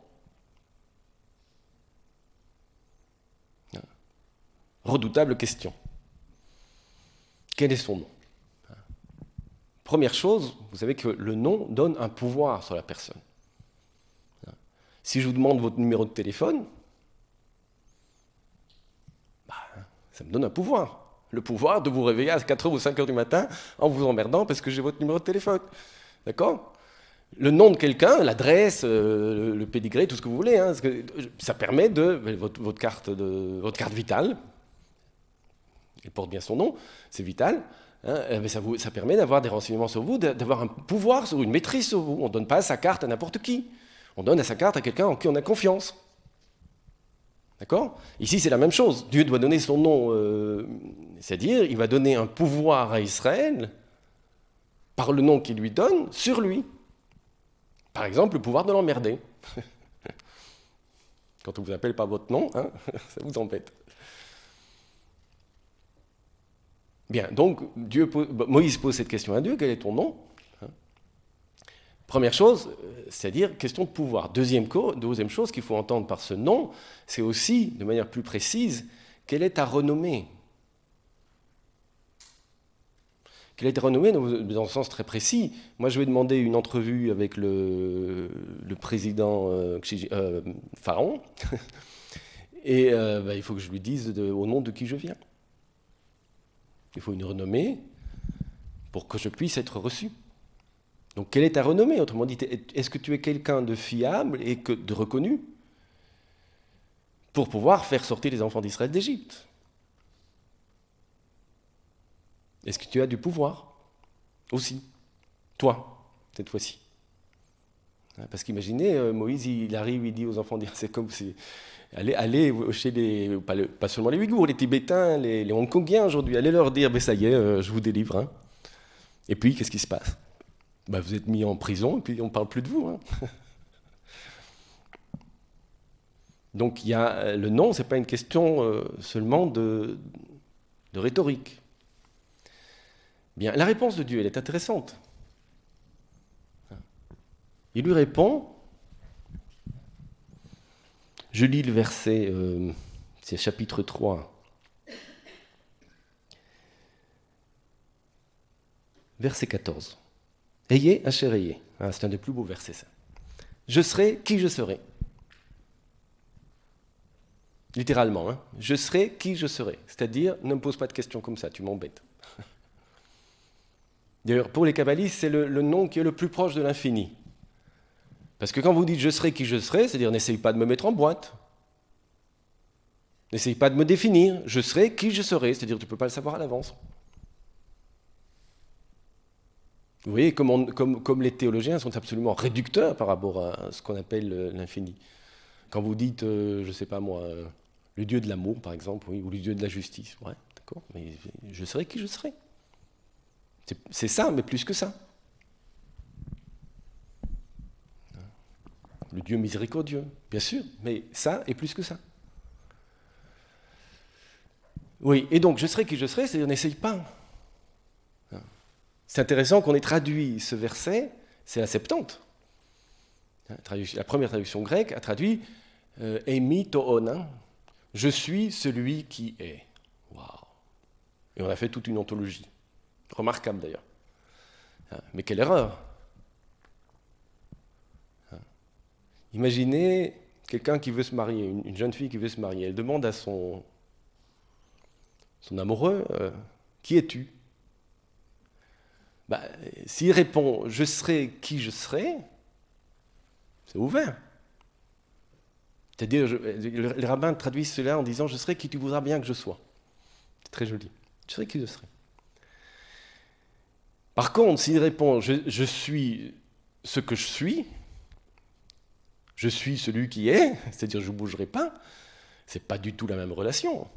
Redoutable question. Quel est son nom Première chose, vous savez que le nom donne un pouvoir sur la personne. Si je vous demande votre numéro de téléphone, bah, ça me donne un pouvoir. Le pouvoir de vous réveiller à 4h ou 5h du matin en vous emmerdant parce que j'ai votre numéro de téléphone. D'accord le nom de quelqu'un, l'adresse, euh, le pédigré, tout ce que vous voulez. Hein, euh, ça permet de votre, carte votre carte vitale. Elle porte bien son nom, c'est vital. Hein, euh, mais ça, ça permet d'avoir des renseignements sur vous, d'avoir un pouvoir sur une maîtrise sur vous. On ne donne pas sa carte à n'importe qui. On donne à sa carte à quelqu'un en qui on a confiance. D'accord Ici, c'est la même chose. Dieu doit donner son nom, euh, c'est-à-dire, il va donner un pouvoir à Israël par le nom qu'il lui donne sur lui. Par exemple, le pouvoir de l'emmerder. Quand on ne vous appelle pas votre nom, hein, ça vous embête. Bien, donc Dieu, Moïse pose cette question à Dieu, quel est ton nom Première chose, c'est-à-dire question de pouvoir. Deuxième, deuxième chose qu'il faut entendre par ce nom, c'est aussi, de manière plus précise, quelle est ta renommée Quelle est ta renommée dans un sens très précis Moi, je vais demander une entrevue avec le, président Pharaon, euh, euh, et euh, bah, il faut que je lui dise au nom de qui je viens. Il faut une renommée pour que je puisse être reçu. Donc quelle est ta renommée Autrement dit, est-ce que tu es quelqu'un de fiable et que, de reconnu pour pouvoir faire sortir les enfants d'Israël d'Égypte Est-ce que tu as du pouvoir aussi Toi, cette fois-ci. Ah, parce qu'imaginez, euh, Moïse, il arrive, il dit aux enfants, c'est comme si... Allez, allez chez les... Pas, seulement les Ouïghours, les Tibétains, les, les Hongkongiens aujourd'hui, allez leur dire, ça y est, euh, je vous délivre. Hein. Et puis, qu'est-ce qui se passe bah, vous êtes mis en prison et puis on ne parle plus de vous. Hein. Donc y a, euh, le non, ce n'est pas une question euh, seulement de, rhétorique. Bien, la réponse de Dieu, elle est intéressante. Il lui répond, je lis le verset, euh, c'est chapitre 3. Verset 14. Ayez un ayez. » C'est un des plus beaux versets, ça. Je serai qui je serai. Littéralement, hein. je serai qui je serai. C'est-à-dire, ne me pose pas de questions comme ça, tu m'embêtes. D'ailleurs, pour les kabbalistes, c'est le, le, nom qui est le plus proche de l'infini. Parce que quand vous dites je serai qui je serai, c'est-à-dire n'essaye pas de me mettre en boîte. N'essaye pas de me définir. Je serai qui je serai, c'est-à-dire tu ne peux pas le savoir à l'avance. Vous voyez, comme, les théologiens sont absolument réducteurs par rapport à, ce qu'on appelle euh, l'infini. Quand vous dites, euh, je ne sais pas moi, euh, le Dieu de l'amour, par exemple, ou le Dieu de la justice, ouais, d'accord, mais je serai qui je serai. C'est ça, mais plus que ça. Le Dieu miséricordieux, bien sûr, mais ça est plus que ça. Oui, et donc je serai qui je serai, c'est-à-dire n'essaye pas c'est intéressant qu'on ait traduit ce verset, c'est la Septante. La première traduction grecque a traduit Emi euh, Toon, je suis celui qui est. Waouh Et on a fait toute une anthologie. Remarquable d'ailleurs. Ah, mais quelle erreur ah. Imaginez quelqu'un qui veut se marier, une, jeune fille qui veut se marier. Elle demande à son, amoureux euh, Qui es-tu bah, s'il répond je serai qui je serai, c'est ouvert. C'est-à-dire, les rabbins traduisent cela en disant je serai qui tu voudras bien que je sois. C'est très joli. Je serai qui je serai. Par contre, s'il répond je, je suis ce que je suis, je suis celui qui est, c'est-à-dire je ne bougerai pas, c'est pas du tout la même relation.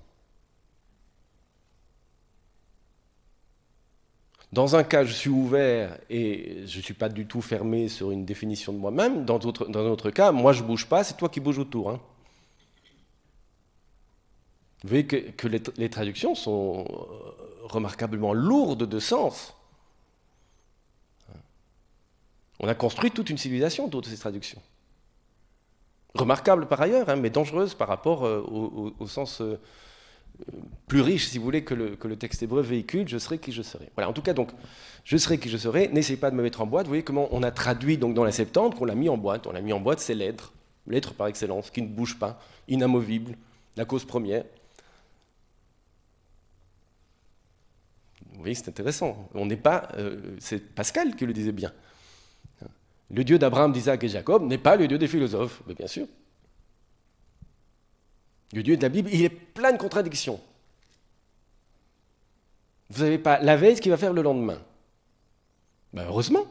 Dans un cas, je suis ouvert et je ne suis pas du tout fermé sur une définition de moi-même. Dans un autre cas, moi je ne bouge pas, c'est toi qui bouges autour. Hein. Vous voyez que, les, traductions sont euh, remarquablement lourdes de sens. On a construit toute une civilisation autour de ces traductions. Remarquable par ailleurs, hein, mais dangereuse par rapport euh, au, sens. Euh, plus riche, si vous voulez, que le, texte hébreu véhicule, je serai qui je serai. Voilà, en tout cas, donc, je serai qui je serai, n'essayez pas de me mettre en boîte. Vous voyez comment on a traduit donc dans la Septante, qu'on l'a mis en boîte. On l'a mis en boîte, c'est l'être, l'être par excellence, qui ne bouge pas, inamovible, la cause première. Vous voyez, c'est intéressant. On n'est pas. Euh, c'est Pascal qui le disait bien. Le Dieu d'Abraham, d'Isaac et Jacob n'est pas le Dieu des philosophes, bien sûr. Du Dieu de la Bible, il est plein de contradictions. Vous n'avez pas la veille ce qu'il va faire le lendemain. Ben heureusement.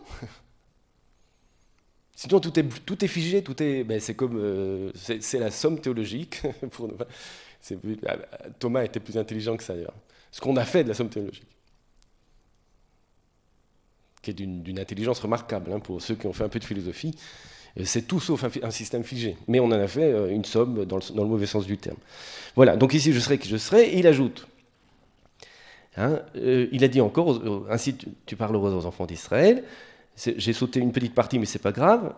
Sinon, tout est, tout est figé, tout est. Ben, c'est comme. Euh, c'est la somme théologique. Ah, Thomas était plus intelligent que ça, d'ailleurs. Ce qu'on a fait de la somme théologique. Qui est d'une intelligence remarquable, hein, pour ceux qui ont fait un peu de philosophie. Euh, c'est tout sauf un, système figé. Mais on en a fait euh, une somme dans le, mauvais sens du terme. Voilà, donc ici je serai qui je serai, il ajoute. Hein, euh, il a dit encore, ainsi tu, parleras parles aux enfants d'Israël, j'ai sauté une petite partie mais ce n'est pas grave,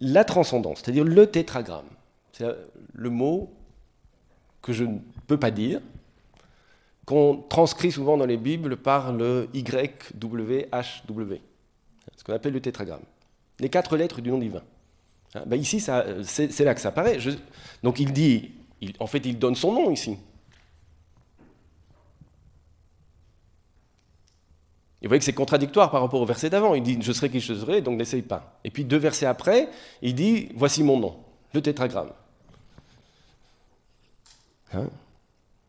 la transcendance, c'est-à-dire le tétragramme, c'est le mot que je ne peux pas dire, qu'on transcrit souvent dans les Bibles par le YWHW, ce qu'on appelle le tétragramme les quatre lettres du nom divin. Hein, ben ici, c'est là que ça apparaît. donc il dit, en fait, il donne son nom ici. Et vous voyez que c'est contradictoire par rapport au verset d'avant. Il dit Je serai qui je serai, donc n'essaye pas. Et puis deux versets après, il dit Voici mon nom, le tétragramme. Hein.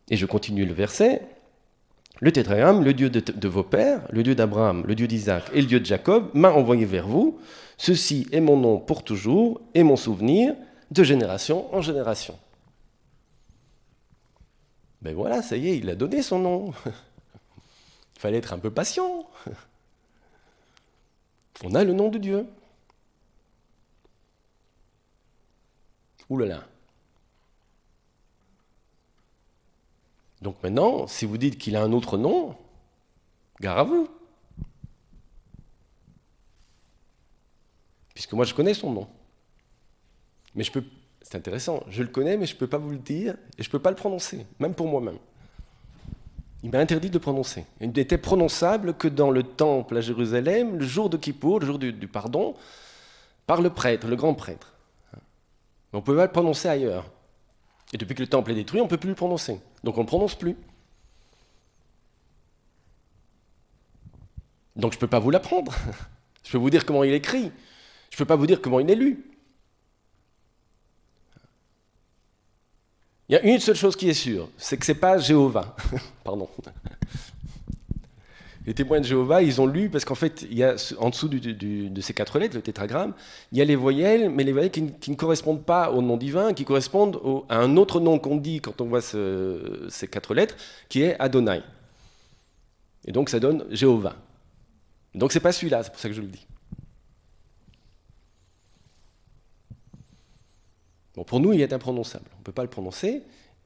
et je continue le verset le tétragramme, le Dieu de, vos pères, le Dieu d'Abraham, le Dieu d'Isaac et le Dieu de Jacob, m'a envoyé vers vous. Ceci est mon nom pour toujours et mon souvenir de génération en génération. Ben voilà, ça y est, il a donné son nom. Il fallait être un peu patient. On a le nom de Dieu. Ouh là là. Donc maintenant, si vous dites qu'il a un autre nom, gare à vous. Puisque moi, je connais son nom. Mais je peux. C'est intéressant, je le connais, mais je ne peux pas vous le dire et je ne peux pas le prononcer, même pour moi-même. Il m'a interdit de prononcer. Il n'était prononçable que dans le temple à Jérusalem, le jour de Kippour, le jour du, du pardon, par le prêtre, le grand prêtre. On ne pouvait pas le prononcer ailleurs. Et depuis que le temple est détruit, on ne peut plus le prononcer. Donc on ne le prononce plus. Donc je ne peux pas vous l'apprendre. Je peux vous dire comment il écrit. Je ne peux pas vous dire comment il est lu. Il y a une seule chose qui est sûre, c'est que ce n'est pas Jéhovah. Pardon les témoins de Jéhovah, ils ont lu, parce qu'en fait, il y a, en dessous de ces quatre lettres, le tétragramme, il y a les voyelles, mais les voyelles qui, ne correspondent pas au nom divin, qui correspondent à un autre nom qu'on dit quand on voit ces quatre lettres, qui est Adonai. Et donc ça donne Jéhovah. Donc c'est pas celui-là, c'est pour ça que je le dis. Bon, pour nous, il est imprononçable. On ne peut pas le prononcer.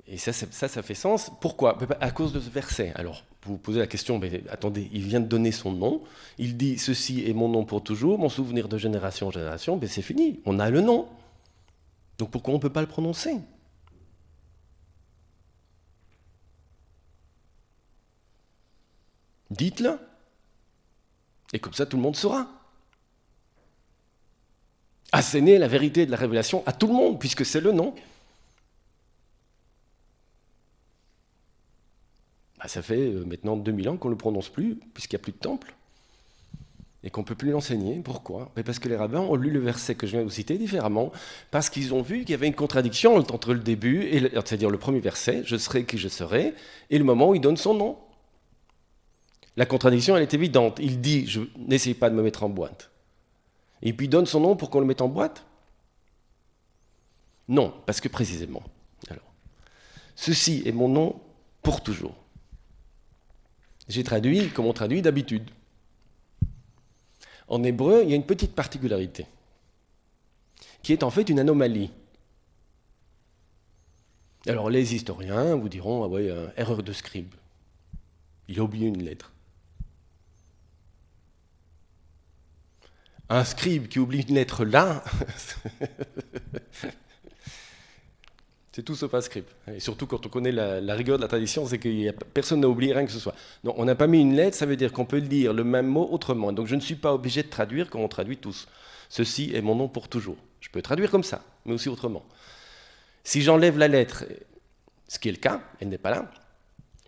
Et ça, ça, ça fait sens. Pourquoi À cause de ce verset, alors vous posez la question, mais attendez, il vient de donner son nom, il dit ceci est mon nom pour toujours, mon souvenir de génération en génération, mais ben, c'est fini, on a le nom. Donc pourquoi on ne peut pas le prononcer Dites-le. Et comme ça, tout le monde saura. Assénez ah, la vérité de la révélation à tout le monde, puisque c'est le nom. Ah, ça fait euh, maintenant 2000 ans qu'on ne le prononce plus, puisqu'il n'y a plus de temple, et qu'on ne peut plus l'enseigner. Pourquoi Parce que les rabbins ont lu le verset que je viens de vous citer différemment, parce qu'ils ont vu qu'il y avait une contradiction entre le début, c'est-à-dire le premier verset, je serai qui je serai, et le moment où il donne son nom. La contradiction, elle est évidente. Il dit, je n'essaye pas de me mettre en boîte. Et puis il donne son nom pour qu'on le mette en boîte Non, parce que précisément, alors, ceci est mon nom pour toujours. J'ai traduit comme on traduit d'habitude. En hébreu, il y a une petite particularité, qui est en fait une anomalie. Alors les historiens vous diront, ah ouais, euh, erreur de scribe. Il a oublié une lettre. Un scribe qui oublie une lettre là, C'est tout ce un script. Et surtout quand on connaît la, rigueur de la tradition, c'est que y a, personne n'a oublié rien que ce soit. Donc on n'a pas mis une lettre, ça veut dire qu'on peut lire le même mot autrement. Donc je ne suis pas obligé de traduire comme on traduit tous. Ceci est mon nom pour toujours. Je peux traduire comme ça, mais aussi autrement. Si j'enlève la lettre, ce qui est le cas, elle n'est pas là,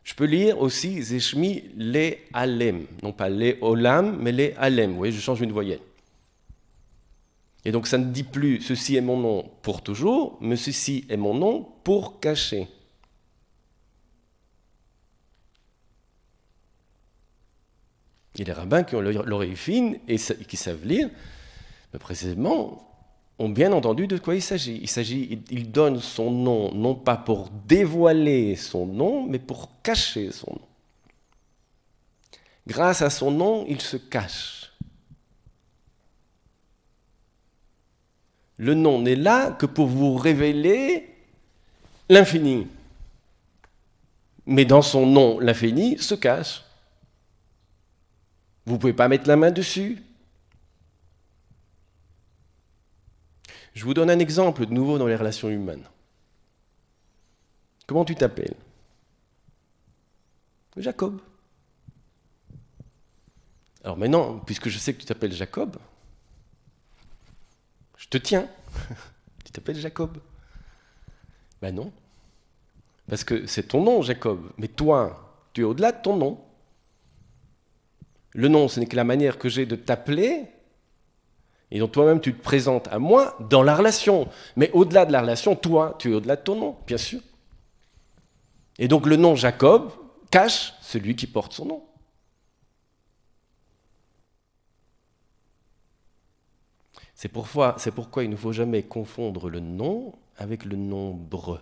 je peux lire aussi Zeshmi les alem, non pas les olam, mais les alem. Vous voyez, je change une voyelle. Et donc ça ne dit plus ceci est mon nom pour toujours, mais ceci est mon nom pour cacher. Il y les rabbins qui ont l'oreille fine et qui savent lire, mais ben, précisément ont bien entendu de quoi il s'agit. Il s'agit, il donne son nom, non pas pour dévoiler son nom, mais pour cacher son nom. Grâce à son nom, il se cache. Le nom n'est là que pour vous révéler l'infini. Mais dans son nom, l'infini se cache. Vous ne pouvez pas mettre la main dessus. Je vous donne un exemple de nouveau dans les relations humaines. Comment tu t'appelles Jacob. Alors maintenant, puisque je sais que tu t'appelles Jacob, je te tiens. tu t'appelles Jacob. Ben non. Parce que c'est ton nom, Jacob. Mais toi, tu es au-delà de ton nom. Le nom, ce n'est que la manière que j'ai de t'appeler et donc toi-même tu te présentes à moi dans la relation. Mais au-delà de la relation, toi, tu es au-delà de ton nom, bien sûr. Et donc le nom Jacob cache celui qui porte son nom. C'est pourquoi, il ne faut jamais confondre le nom avec le nombre.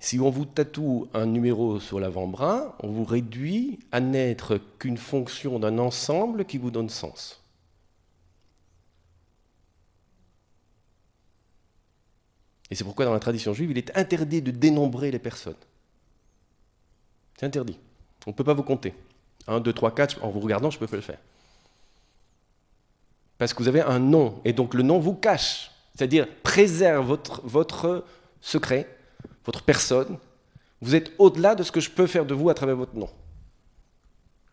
Si on vous tatoue un numéro sur l'avant-bras, on vous réduit à n'être qu'une fonction d'un ensemble qui vous donne sens. Et c'est pourquoi dans la tradition juive, il est interdit de dénombrer les personnes. C'est interdit. On ne peut pas vous compter. 1, 2, 3, 4, en vous regardant, je peux le faire. Parce que vous avez un nom, et donc le nom vous cache, c'est-à-dire préserve votre, secret, votre personne. Vous êtes au-delà de ce que je peux faire de vous à travers votre nom.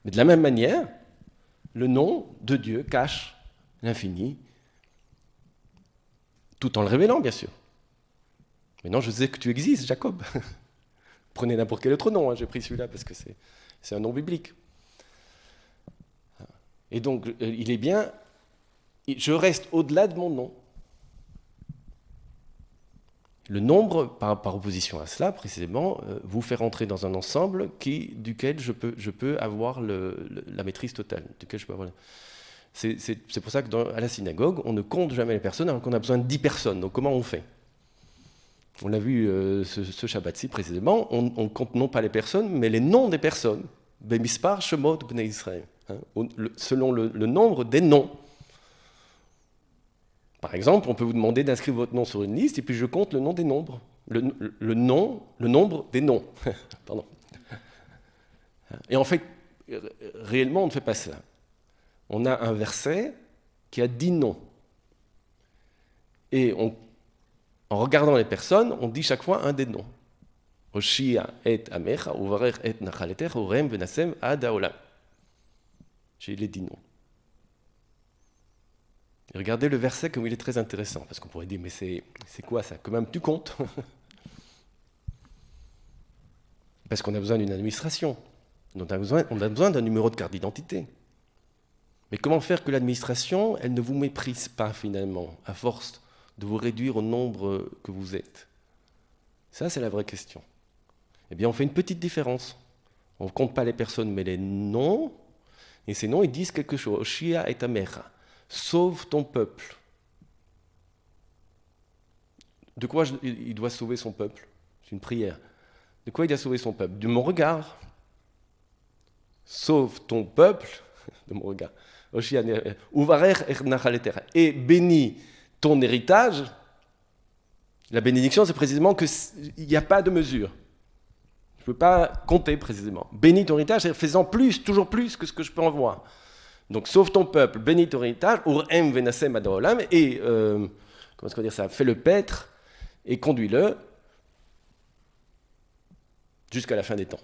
Mais de la même manière, le nom de Dieu cache l'infini, tout en le révélant, bien sûr. Maintenant, je sais que tu existes, Jacob. Prenez n'importe quel autre nom, hein, j'ai pris celui-là parce que c'est un nom biblique. Et donc, euh, il est bien, je reste au-delà de mon nom. Le nombre, par, opposition à cela, précisément, euh, vous fait rentrer dans un ensemble qui, duquel je peux, je peux avoir le, la maîtrise totale. Duquel je peux C'est pour ça que dans, à la synagogue, on ne compte jamais les personnes alors qu'on a besoin de 10 personnes. Donc comment on fait On l'a vu euh, ce, Shabbat-ci précisément, on, on, compte non pas les personnes, mais les noms des personnes. Bemispar, Shemot, Bnei Israël. Hein, selon le, nombre des noms. Par exemple, on peut vous demander d'inscrire votre nom sur une liste et puis je compte le nom des nombres. Le, nom, le nombre des noms. Pardon. Et en fait, réellement, on ne fait pas ça. On a un verset qui a dix noms. Et on, en regardant les personnes, on dit chaque fois un des noms. et Amecha, et Nachaleter, j'ai les dit non. regardez le verset comme il est très intéressant, parce qu'on pourrait dire, mais c'est quoi ça Quand même, tu comptes Parce qu'on a besoin d'une administration, on a besoin, besoin d'un numéro de carte d'identité. Mais comment faire que l'administration, elle ne vous méprise pas finalement, à force de vous réduire au nombre que vous êtes Ça, c'est la vraie question. Eh bien, on fait une petite différence. On ne compte pas les personnes, mais les noms, et sinon, ils disent quelque chose. Shia et mère, sauve ton peuple. De quoi il doit sauver son peuple C'est une prière. De quoi il doit sauver son peuple De mon regard. Sauve ton peuple de mon regard. Et bénis ton héritage. La bénédiction, c'est précisément qu'il n'y a pas de mesure. Je ne peux pas compter précisément. Bénis ton héritage, c'est faisant plus, toujours plus que ce que je peux en voir. Donc sauve ton peuple, bénis ton héritage, ur em venasem et euh, comment est dire ça Fais-le paître et conduis-le jusqu'à la fin des temps.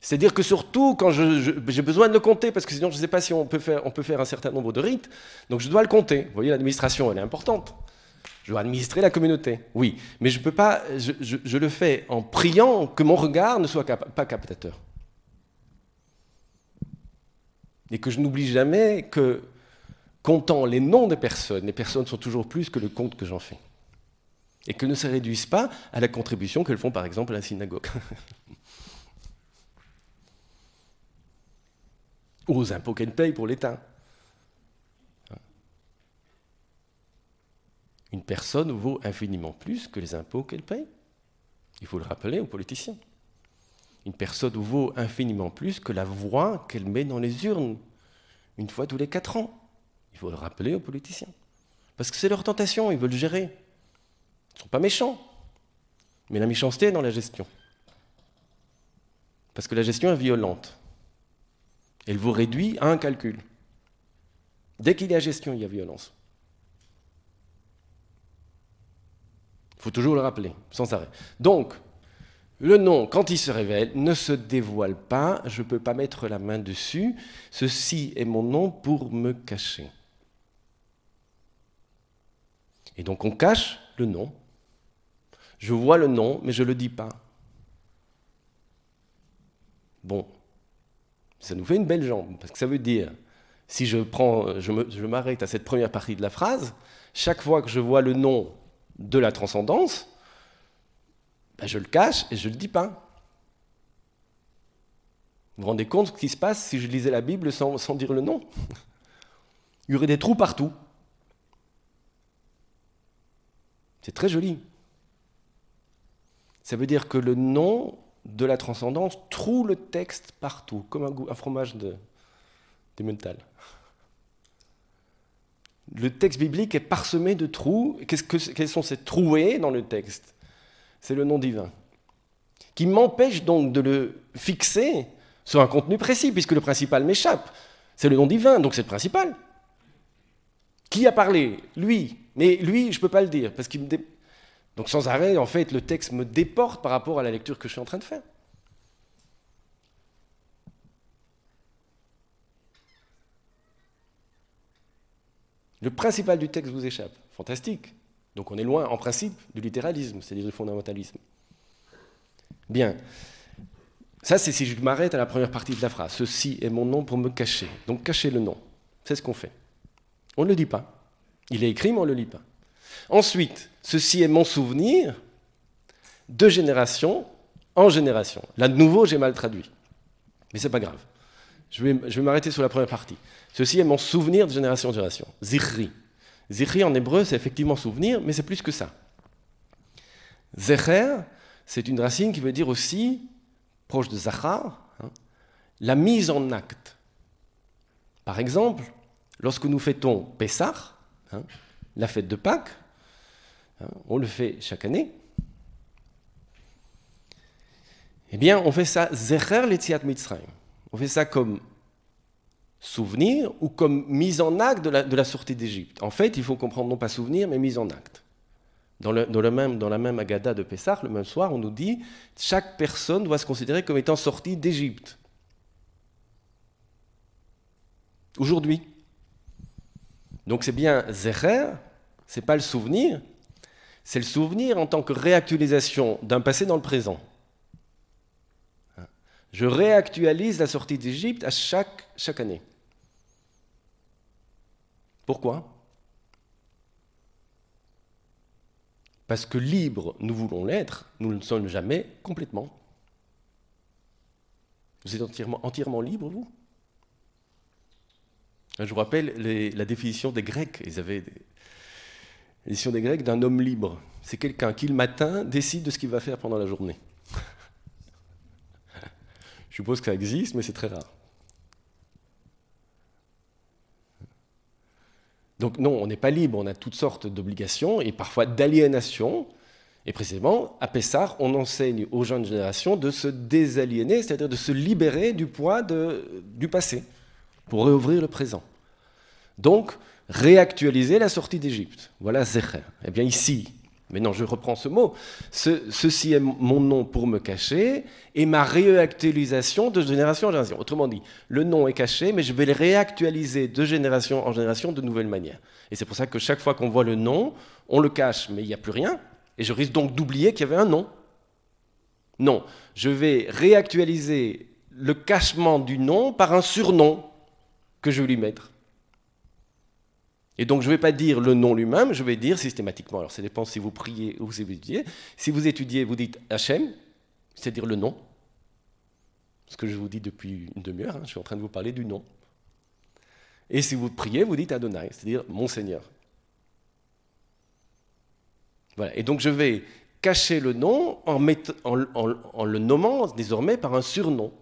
C'est-à-dire que surtout quand j'ai besoin de le compter, parce que sinon je ne sais pas si on peut, faire, on peut faire un certain nombre de rites, donc je dois le compter. Vous voyez, l'administration, elle est importante. Je dois administrer la communauté, oui. Mais je peux pas, je, le fais en priant que mon regard ne soit pas captateur. Et que je n'oublie jamais que, comptant les noms des personnes, les personnes sont toujours plus que le compte que j'en fais. Et qu'elles ne se réduisent pas à la contribution qu'elles font, par exemple, à la synagogue. Ou aux impôts qu'elles payent pour l'État. Une personne vaut infiniment plus que les impôts qu'elle paye. Il faut le rappeler aux politiciens. Une personne vaut infiniment plus que la voix qu'elle met dans les urnes, une fois tous les quatre ans. Il faut le rappeler aux politiciens. Parce que c'est leur tentation, ils veulent gérer. Ils ne sont pas méchants. Mais la méchanceté est dans la gestion. Parce que la gestion est violente. Elle vous réduit à un calcul. Dès qu'il y a gestion, il y a violence. Il faut toujours le rappeler, sans arrêt. Donc, le nom, quand il se révèle, ne se dévoile pas, je ne peux pas mettre la main dessus. Ceci est mon nom pour me cacher. Et donc on cache le nom. Je vois le nom, mais je ne le dis pas. Bon, ça nous fait une belle jambe, parce que ça veut dire, si je, prends, je m'arrête je à cette première partie de la phrase, chaque fois que je vois le nom de la transcendance, ben, je le cache et je ne le dis pas. Vous vous rendez compte ce qui se passe si je lisais la Bible sans, dire le nom Il y aurait des trous partout. C'est très joli. Ça veut dire que le nom de la transcendance troue le texte partout, comme un, fromage de, des le texte biblique est parsemé de trous. ce que, quels sont ces trouées dans le texte C'est le nom divin, qui m'empêche donc de le fixer sur un contenu précis, puisque le principal m'échappe. C'est le nom divin, donc c'est le principal. Qui a parlé Lui. Mais lui, je ne peux pas le dire, parce qu'il me... Donc sans arrêt, en fait, le texte me déporte par rapport à la lecture que je suis en train de faire. Le principal du texte vous échappe. Fantastique. Donc on est loin, en principe, du littéralisme, c'est-à-dire du fondamentalisme. Bien. Ça, c'est si je m'arrête à la première partie de la phrase. Ceci est mon nom pour me cacher. Donc cacher le nom. C'est ce qu'on fait. On ne le dit pas. Il est écrit, mais on ne le lit pas. Ensuite, ceci est mon souvenir de génération en génération. Là, de nouveau, j'ai mal traduit. Mais ce n'est pas grave. Je vais, m'arrêter sur la première partie. Ceci est mon souvenir de génération en génération. Zichri. Zichri, en hébreu, c'est effectivement souvenir, mais c'est plus que ça. Zecher, c'est une racine qui veut dire aussi, proche de Zachar, hein, la mise en acte. Par exemple, lorsque nous fêtons Pessah, hein, la fête de Pâques, hein, on le fait chaque année, eh bien, on fait ça Zecher l'Etziat Mitzrayim. On fait ça comme souvenir ou comme mise en acte de la, sortie d'Égypte. En fait, il faut comprendre non pas souvenir, mais mise en acte. Dans, le, même, dans la même Agada de Pessah, le même soir, on nous dit chaque personne doit se considérer comme étant sortie d'Égypte. Aujourd'hui. Donc c'est bien ce c'est pas le souvenir, c'est le souvenir en tant que réactualisation d'un passé dans le présent. Je réactualise la sortie d'Égypte à chaque, chaque année. Pourquoi Parce que libres nous voulons l'être, nous ne sommes jamais complètement. Vous êtes entièrement, entièrement libre, vous hein, Je vous rappelle la définition des Grecs. Ils avaient des Grecs d'un homme libre. C'est quelqu'un qui, le matin, décide de ce qu'il va faire pendant la journée suppose que ça existe, mais c'est très rare. Donc non, on n'est pas libre, on a toutes sortes d'obligations et parfois d'aliénations. Et précisément, à Pessar, on enseigne aux jeunes générations de se désaliéner, c'est-à-dire de se libérer du poids du passé pour réouvrir le présent. Donc, réactualiser la sortie d'Égypte. Voilà Zecher. Eh bien ici, mais non, je reprends ce mot. ceci est mon nom pour me cacher et ma réactualisation de génération en génération. Autrement dit, le nom est caché, mais je vais le réactualiser de génération en génération de nouvelles manières. Et c'est pour ça que chaque fois qu'on voit le nom, on le cache, mais il n'y a plus rien. Et je risque donc d'oublier qu'il y avait un nom. Non, je vais réactualiser le cachement du nom par un surnom que je vais lui mettre. Et donc, je ne vais pas dire le nom lui-même, je vais dire systématiquement. Alors, ça dépend si vous priez ou si vous étudiez. Si vous étudiez, vous dites Hachem, c'est-à-dire le nom. Ce que je vous dis depuis une demi-heure, hein, je suis en train de vous parler du nom. Et si vous priez, vous dites Adonai, c'est-à-dire mon Seigneur. Voilà. Et donc, je vais cacher le nom en le nommant désormais par un surnom.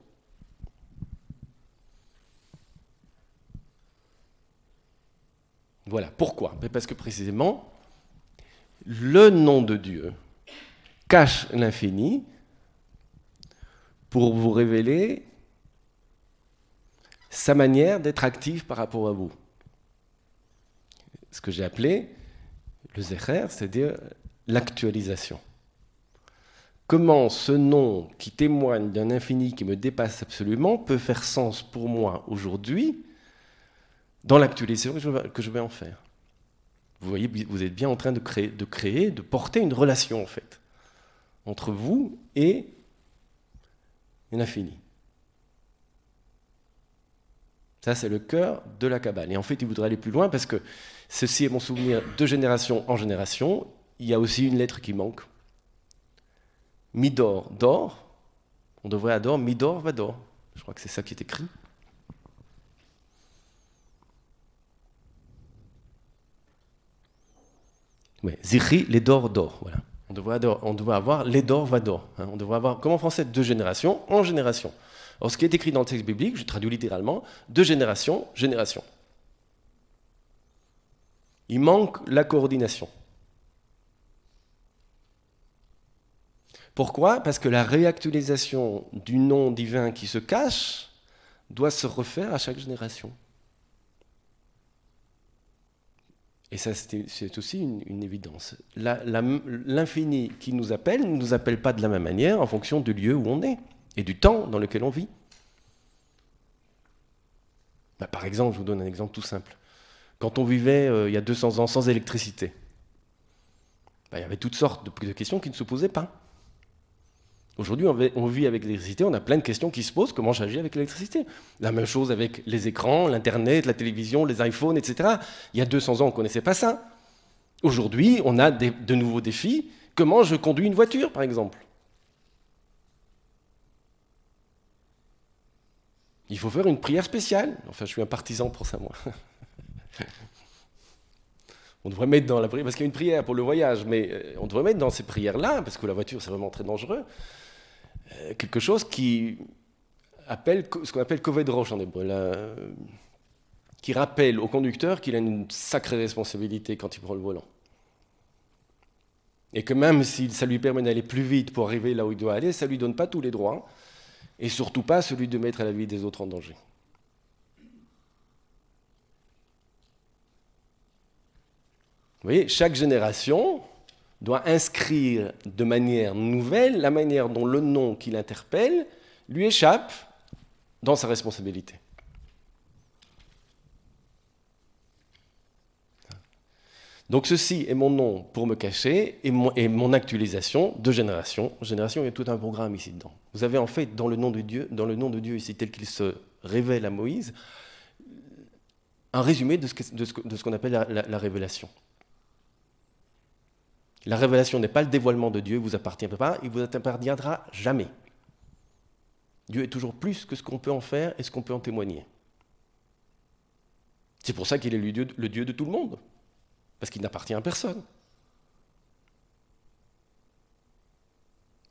Voilà, pourquoi ben Parce que précisément, le nom de Dieu cache l'infini pour vous révéler sa manière d'être actif par rapport à vous. Ce que j'ai appelé le zecher, c'est-à-dire l'actualisation. Comment ce nom qui témoigne d'un infini qui me dépasse absolument peut faire sens pour moi aujourd'hui dans l'actualisation que je vais en faire. Vous voyez, vous êtes bien en train de créer, de créer, de porter une relation en fait entre vous et l'infini. Ça, c'est le cœur de la cabane. Et en fait, il voudrait aller plus loin parce que ceci est mon souvenir de génération en génération. Il y a aussi une lettre qui manque. Midor, d'or. On devrait adorer Midor va d'or. Je crois que c'est ça qui est écrit. Oui. Zichri, les d'or d'or. Voilà. On doit avoir les d'or va hein. On doit avoir, comme en français, deux générations en génération. Or, ce qui est écrit dans le texte biblique, je traduis littéralement, deux générations, génération. Il manque la coordination. Pourquoi Parce que la réactualisation du nom divin qui se cache doit se refaire à chaque génération. Et ça, c'est aussi une, évidence. L'infini qui nous appelle ne nous appelle pas de la même manière en fonction du lieu où on est et du temps dans lequel on vit. Bah, par exemple, je vous donne un exemple tout simple. Quand on vivait euh, il y a 200 ans sans électricité, bah, il y avait toutes sortes de questions qui ne se posaient pas. Aujourd'hui, on vit avec l'électricité, on a plein de questions qui se posent. Comment j'agis avec l'électricité La même chose avec les écrans, l'Internet, la télévision, les iPhones, etc. Il y a 200 ans, on ne connaissait pas ça. Aujourd'hui, on a de nouveaux défis. Comment je conduis une voiture, par exemple Il faut faire une prière spéciale. Enfin, je suis un partisan pour ça, moi. on devrait mettre dans la prière, parce qu'il y a une prière pour le voyage, mais euh, on devrait mettre dans ces prières-là, parce que la voiture, c'est vraiment très dangereux. Euh, quelque chose qui appelle ce qu'on appelle covet de roche en hein, hébreu, qui rappelle au conducteur qu'il a une sacrée responsabilité quand il prend le volant. Et que même si ça lui permet d'aller plus vite pour arriver là où il doit aller, ça ne lui donne pas tous les droits, et surtout pas celui de mettre la vie des autres en danger. Vous voyez, chaque génération, doit inscrire de manière nouvelle la manière dont le nom qu'il interpelle lui échappe dans sa responsabilité. Donc ceci est mon nom pour me cacher et mon, actualisation de génération. Génération, il y a tout un programme ici dedans. Vous avez en fait dans le nom de Dieu, dans le nom de Dieu ici tel qu'il se révèle à Moïse, un résumé de ce qu'on appelle la révélation. La révélation n'est pas le dévoilement de Dieu, il vous appartient pas, il vous appartiendra jamais. Dieu est toujours plus que ce qu'on peut en faire et ce qu'on peut en témoigner. C'est pour ça qu'il est le Dieu de tout le monde, parce qu'il n'appartient à personne.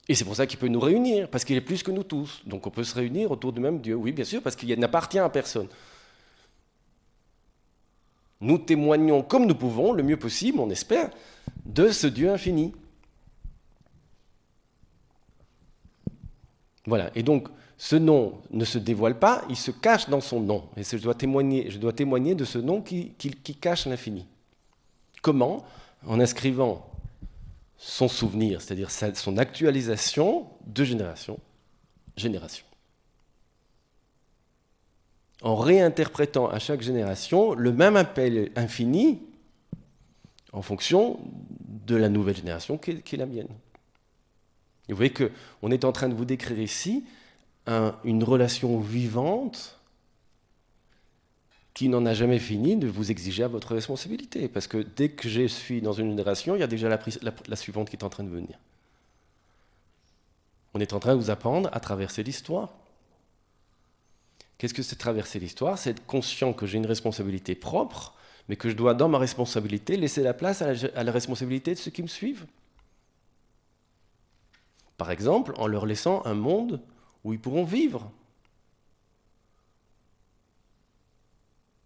Et c'est pour ça qu'il peut nous réunir, parce qu'il est plus que nous tous. Donc on peut se réunir autour du même Dieu. Oui, bien sûr, parce qu'il n'appartient à personne. Nous témoignons comme nous pouvons, le mieux possible, on espère, de ce Dieu infini. Voilà, et donc ce nom ne se dévoile pas, il se cache dans son nom. Et je dois témoigner, je dois témoigner de ce nom qui, qui cache l'infini. Comment En inscrivant son souvenir, c'est-à-dire son actualisation de génération, génération en réinterprétant à chaque génération le même appel infini en fonction de la nouvelle génération qui est, la mienne. vous voyez qu'on est en train de vous décrire ici une relation vivante qui n'en a jamais fini de vous exiger à votre responsabilité. Parce que dès que je suis dans une génération, il y a déjà la suivante qui est en train de venir. On est en train de vous apprendre à traverser l'histoire. Qu'est-ce que c'est traverser l'histoire C'est être conscient que j'ai une responsabilité propre, mais que je dois, dans ma responsabilité, laisser la place à la, responsabilité de ceux qui me suivent. Par exemple, en leur laissant un monde où ils pourront vivre.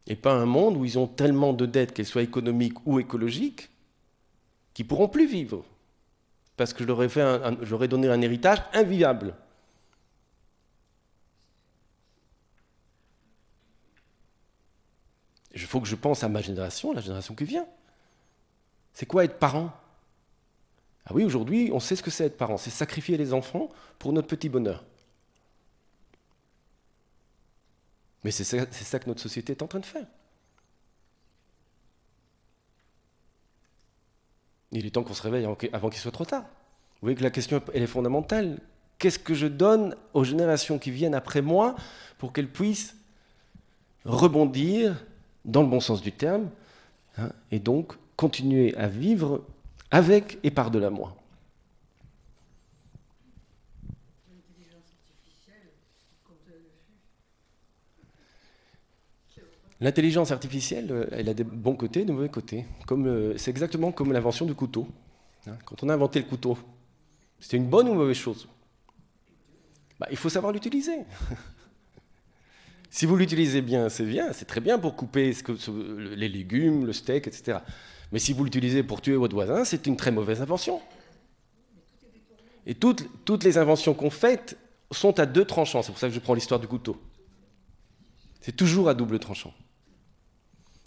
Et pas un monde où ils ont tellement de dettes, qu'elles soient économiques ou écologiques, qu'ils pourront plus vivre. Parce que je leur ai donné un héritage invivable. il faut que je pense à ma génération, la génération qui vient. C'est quoi être parent Ah oui, aujourd'hui, on sait ce que c'est être parent. C'est sacrifier les enfants pour notre petit bonheur. Mais c'est ça, que notre société est en train de faire. Il est temps qu'on se réveille avant qu'il soit trop tard. Vous voyez que la question elle est fondamentale. Qu'est-ce que je donne aux générations qui viennent après moi pour qu'elles puissent rebondir dans le bon sens du terme, hein, et donc continuer à vivre avec et par-delà moi. L'intelligence artificielle, euh, elle a des bons côtés et des mauvais côtés. Euh, c'est exactement comme l'invention du couteau. Hein. Quand on a inventé le couteau, c'était une bonne ou mauvaise chose bah, Il faut savoir l'utiliser. Si vous l'utilisez bien, c'est bien, c'est très bien pour couper les légumes, le steak, etc. Mais si vous l'utilisez pour tuer votre voisin, c'est une très mauvaise invention. Et toutes, toutes les inventions qu'on fait sont à deux tranchants. C'est pour ça que je prends l'histoire du couteau. C'est toujours à double tranchant.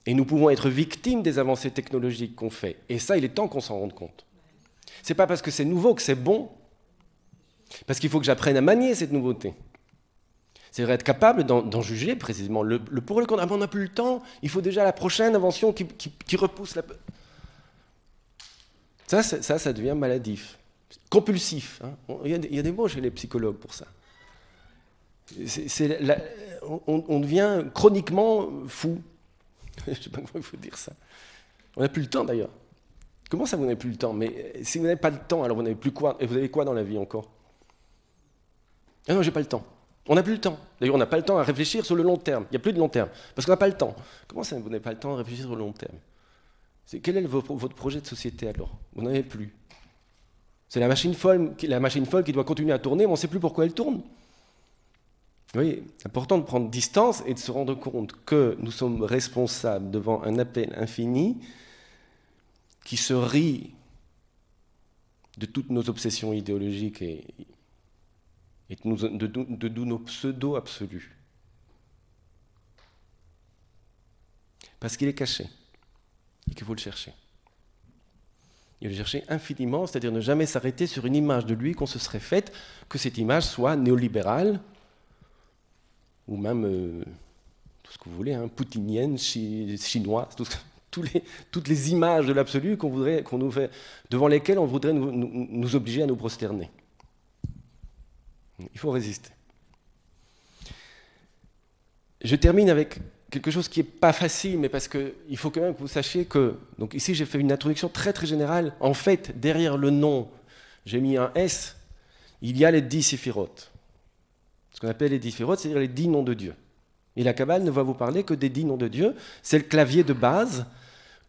Et nous pouvons être victimes des avancées technologiques qu'on fait. Et ça, il est temps qu'on s'en rende compte. C'est pas parce que c'est nouveau que c'est bon, parce qu'il faut que j'apprenne à manier cette nouveauté. C'est être capable d'en juger précisément le, pour et le contre. Ah, on n'a plus le temps, il faut déjà la prochaine invention qui, repousse la. Ça, ça, ça devient maladif, compulsif. Hein. Il, y a, des mots chez les psychologues pour ça. on, devient chroniquement fou. Je ne sais pas comment il faut dire ça. On n'a plus le temps d'ailleurs. Comment ça, vous n'avez plus le temps Mais euh, si vous n'avez pas le temps, alors vous n'avez plus quoi Et vous avez quoi dans la vie encore Ah non, j'ai pas le temps. On n'a plus le temps. D'ailleurs, on n'a pas le temps à réfléchir sur le long terme. Il n'y a plus de long terme. Parce qu'on n'a pas le temps. Comment ça, vous n'avez pas le temps à réfléchir sur le long terme C'est Quel est votre projet de société alors Vous n'en avez plus. C'est la machine, folle, la machine folle qui doit continuer à tourner, mais on ne sait plus pourquoi elle tourne. Vous voyez, important de prendre distance et de se rendre compte que nous sommes responsables devant un appel infini qui se rit de toutes nos obsessions idéologiques et et de, nous, nos pseudo absolus. Parce qu'il est caché et qu'il faut le chercher. faut le chercher infiniment, c'est-à-dire ne jamais s'arrêter sur une image de lui qu'on se serait faite, que cette image soit néolibérale, ou même euh, tout ce que vous voulez, hein, poutinienne, chinoise, toutes les images de l'absolu qu'on voudrait qu'on nous fait, devant lesquelles on voudrait nous obliger à nous prosterner. Il faut résister. Je termine avec quelque chose qui n'est pas facile, mais parce qu'il faut quand même que vous sachiez que, donc ici j'ai fait une introduction très très générale, en fait derrière le nom, j'ai mis un S, il y a les dix séphirotes. Ce qu'on appelle les dix séphirotes, c'est-à-dire les dix noms de Dieu. Et la Kabbale ne va vous parler que des dix noms de Dieu, c'est le clavier de base,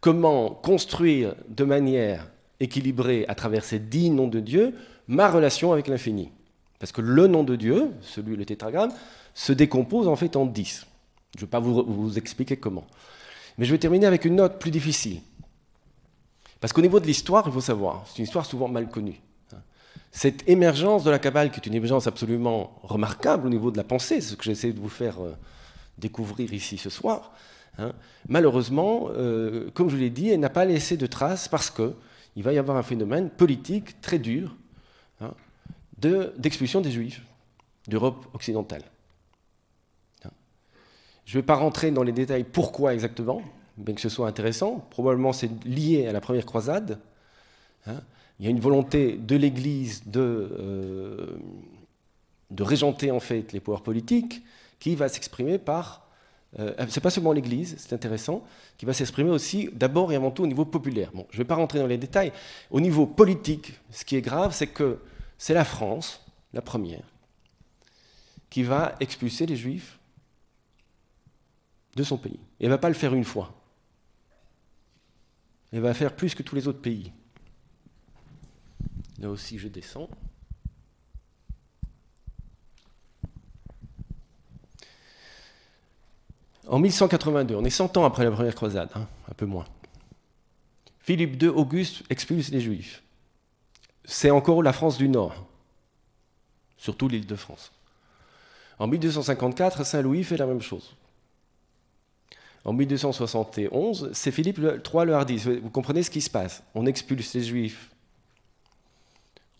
comment construire de manière équilibrée à travers ces dix noms de Dieu ma relation avec l'infini. Parce que le nom de Dieu, celui le tétragramme, se décompose en fait en dix. Je ne vais pas vous, expliquer comment. Mais je vais terminer avec une note plus difficile. Parce qu'au niveau de l'histoire, il faut savoir, c'est une histoire souvent mal connue. Hein. Cette émergence de la cabale, qui est une émergence absolument remarquable au niveau de la pensée, c'est ce que j'essaie de vous faire euh, découvrir ici ce soir, hein, malheureusement, euh, comme je l'ai dit, elle n'a pas laissé de traces parce que il va y avoir un phénomène politique très dur hein, d'expulsion des Juifs d'Europe occidentale. Hein. Je ne vais pas rentrer dans les détails pourquoi exactement, bien que ce soit intéressant. Probablement c'est lié à la première croisade. Hein. Il y a une volonté de l'Église de, euh, de régenter en fait les pouvoirs politiques qui va s'exprimer par... Ce euh, c'est pas seulement l'Église, c'est intéressant, qui va s'exprimer aussi d'abord et avant tout au niveau populaire. Bon, je ne vais pas rentrer dans les détails. Au niveau politique, ce qui est grave, c'est que c'est la France, la première, qui va expulser les Juifs de son pays. Et elle ne va pas le faire une fois. Elle va faire plus que tous les autres pays. Là aussi, je descends. En 1182, on est 100 ans après la première croisade, hein, un peu moins. Philippe II Auguste expulse les Juifs c'est encore la France du Nord, surtout l'île de France. En 1254, Saint-Louis fait la même chose. En 1271, c'est Philippe III le Hardy. Vous comprenez ce qui se passe. On expulse les Juifs,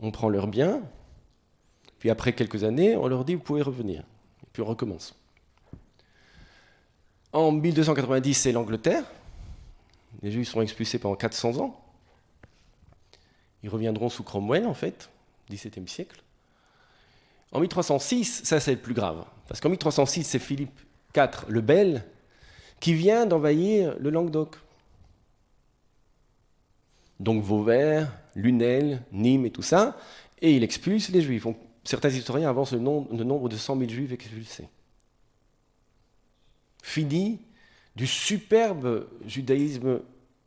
on prend leurs biens, puis après quelques années, on leur dit vous pouvez revenir. Et puis on recommence. En 1290, c'est l'Angleterre. Les Juifs sont expulsés pendant 400 ans. Ils reviendront sous Cromwell, en fait, XVIIe siècle. En 1306, ça c'est le plus grave, parce qu'en 1306, c'est Philippe IV le Bel qui vient d'envahir le Languedoc. Donc Vauvert, Lunel, Nîmes et tout ça, et il expulse les Juifs. certains historiens avancent le le nombre de 100 000 Juifs expulsés. Fini du superbe judaïsme